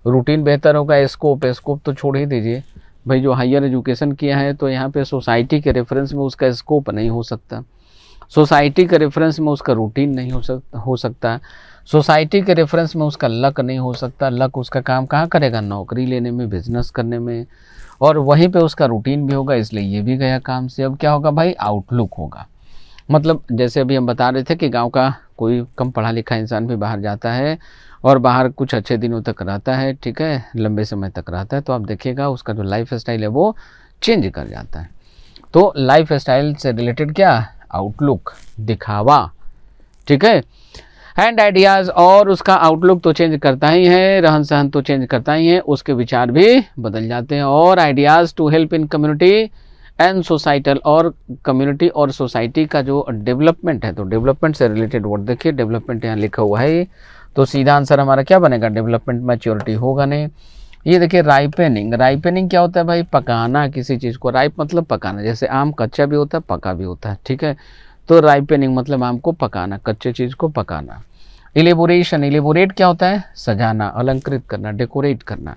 रूटीन बेहतर होगा स्कोप स्कोप तो छोड़ ही दीजिए भाई जो हायर एजुकेशन किया है तो यहाँ पे सोसाइटी के रेफरेंस में उसका स्कोप नहीं हो सकता सोसाइटी के रेफरेंस में उसका रूटीन नहीं हो सकता हो सकता सोसाइटी के रेफरेंस में उसका लक नहीं हो सकता लक उसका काम कहाँ करेगा नौकरी लेने में बिजनेस करने में और वहीं पे उसका रूटीन भी होगा इसलिए ये भी गया काम से अब क्या होगा भाई आउटलुक होगा मतलब जैसे अभी हम बता रहे थे कि गांव का कोई कम पढ़ा लिखा इंसान भी बाहर जाता है और बाहर कुछ अच्छे दिनों तक रहता है ठीक है लंबे समय तक रहता है तो आप देखिएगा उसका जो लाइफ स्टाइल है वो चेंज कर जाता है तो लाइफ स्टाइल से रिलेटेड क्या आउटलुक दिखावा ठीक है एंड आइडियाज़ और उसका आउटलुक तो चेंज करता ही है रहन सहन तो चेंज करता ही है उसके विचार भी बदल जाते हैं और ideas to help in community and societal और कम्युनिटी और सोसाइटी का जो डेवलपमेंट है तो डेवलपमेंट से रिलेटेड वर्ड देखिए डेवलपमेंट यहाँ लिखा हुआ है तो सीधा आंसर हमारा क्या बनेगा डेवलपमेंट मैच्योरिटी होगा नहीं ये देखिए राइपेनिंग राइपेनिंग क्या होता है भाई पकाना किसी चीज़ को राइप मतलब पकाना जैसे आम कच्चा भी होता है पका भी होता है ठीक है तो राइपेनिंग मतलब आम को पकाना कच्चे चीज़ को पकाना इलेबोरेशन इलेबोरेट क्या होता है सजाना अलंकृत करना डेकोरेट करना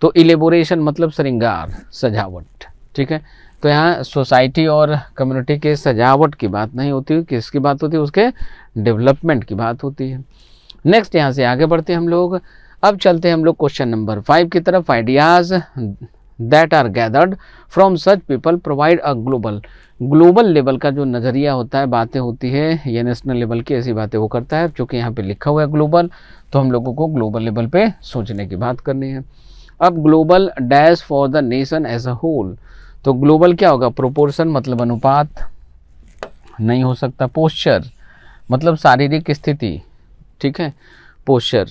तो इलेबोरेशन मतलब श्रृंगार सजावट ठीक है तो यहाँ सोसाइटी और कम्युनिटी के सजावट की बात नहीं होती किसकी बात होती है उसके डेवलपमेंट की बात होती है नेक्स्ट यहाँ से आगे बढ़ते हैं हम लोग अब चलते हैं हम लोग क्वेश्चन नंबर फाइव की तरफ ideas that are gathered from such people provide a global global level का जो नज़रिया होता है बातें होती है या नेशनल लेवल की ऐसी बातें वो करता है चूँकि यहाँ पे लिखा हुआ है ग्लोबल तो हम लोगों को ग्लोबल लेवल पे सोचने की बात करनी है अब global dash for the nation as a whole तो ग्लोबल क्या होगा प्रोपोर्शन मतलब अनुपात नहीं हो सकता पोस्चर मतलब शारीरिक स्थिति ठीक है पोस्चर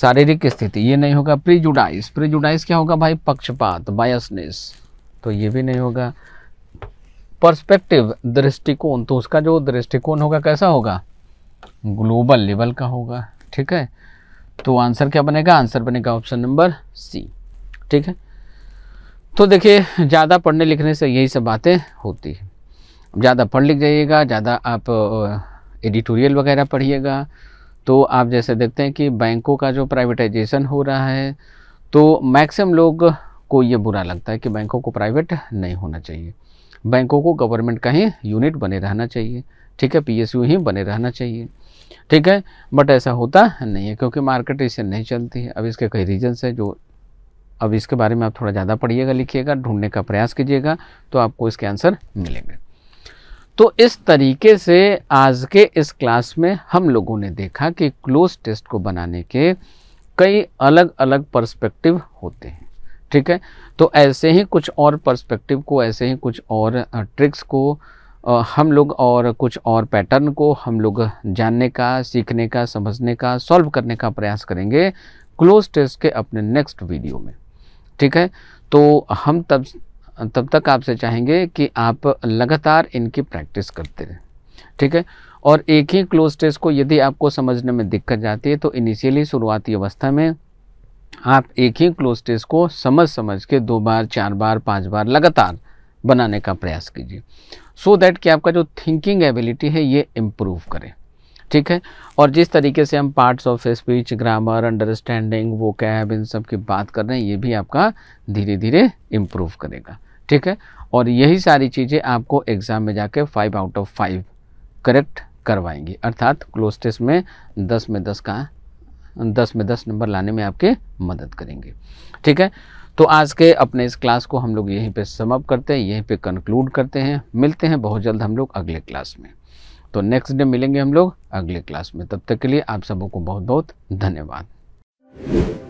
शारीरिक स्थिति ये नहीं होगा प्रिजुडाइस प्रिजुडाइस क्या होगा भाई पक्षपात बायसनेस तो ये भी नहीं होगा पर्सपेक्टिव दृष्टिकोण तो उसका जो दृष्टिकोण होगा कैसा होगा ग्लोबल लेवल का होगा ठीक है तो आंसर क्या बनेगा आंसर बनेगा ऑप्शन नंबर सी ठीक है तो देखिए ज़्यादा पढ़ने लिखने से यही सब बातें होती है ज़्यादा पढ़ लिख जाइएगा ज़्यादा आप एडिटोरियल वगैरह पढ़िएगा तो आप जैसे देखते हैं कि बैंकों का जो प्राइवेटाइजेशन हो रहा है तो मैक्सिमम लोग को ये बुरा लगता है कि बैंकों को प्राइवेट नहीं होना चाहिए बैंकों को गवर्नमेंट का ही यूनिट बने रहना चाहिए ठीक है पीएसयू ही बने रहना चाहिए ठीक है बट ऐसा होता नहीं है क्योंकि मार्केट इससे नहीं चलती है अब इसके कई रीजन्स हैं जो अब इसके बारे में आप थोड़ा ज़्यादा पढ़िएगा लिखिएगा ढूंढने का प्रयास कीजिएगा तो आपको इसके आंसर मिलेंगे तो इस तरीके से आज के इस क्लास में हम लोगों ने देखा कि क्लोज टेस्ट को बनाने के कई अलग अलग पर्सपेक्टिव होते हैं ठीक है तो ऐसे ही कुछ और पर्सपेक्टिव को ऐसे ही कुछ और ट्रिक्स को हम लोग और कुछ और पैटर्न को हम लोग जानने का सीखने का समझने का सॉल्व करने का प्रयास करेंगे क्लोज टेस्ट के अपने नेक्स्ट वीडियो में ठीक है तो हम तब तब तक आपसे चाहेंगे कि आप लगातार इनकी प्रैक्टिस करते रहें ठीक है और एक ही क्लोज टेस्ट को यदि आपको समझने में दिक्कत जाती है तो इनिशियली शुरुआती अवस्था में आप एक ही क्लोज टेस्ट को समझ समझ के दो बार चार बार पांच बार लगातार बनाने का प्रयास कीजिए सो दैट कि आपका जो थिंकिंग एबिलिटी है ये इम्प्रूव करें ठीक है और जिस तरीके से हम parts of speech grammar understanding वो कैब इन सब की बात कर रहे हैं ये भी आपका धीरे धीरे इम्प्रूव करेगा ठीक है और यही सारी चीज़ें आपको एग्ज़ाम में जाके five out of five correct करवाएंगी अर्थात क्लोज टेस्ट में दस में दस का दस में दस नंबर लाने में आपके मदद करेंगे ठीक है तो आज के अपने इस क्लास को हम लोग यहीं पे समअप करते हैं यहीं पे कंक्लूड करते हैं मिलते हैं बहुत जल्द हम लोग अगले क्लास में तो नेक्स्ट डे मिलेंगे हम लोग अगले क्लास में तब तक के लिए आप सबों को बहुत बहुत धन्यवाद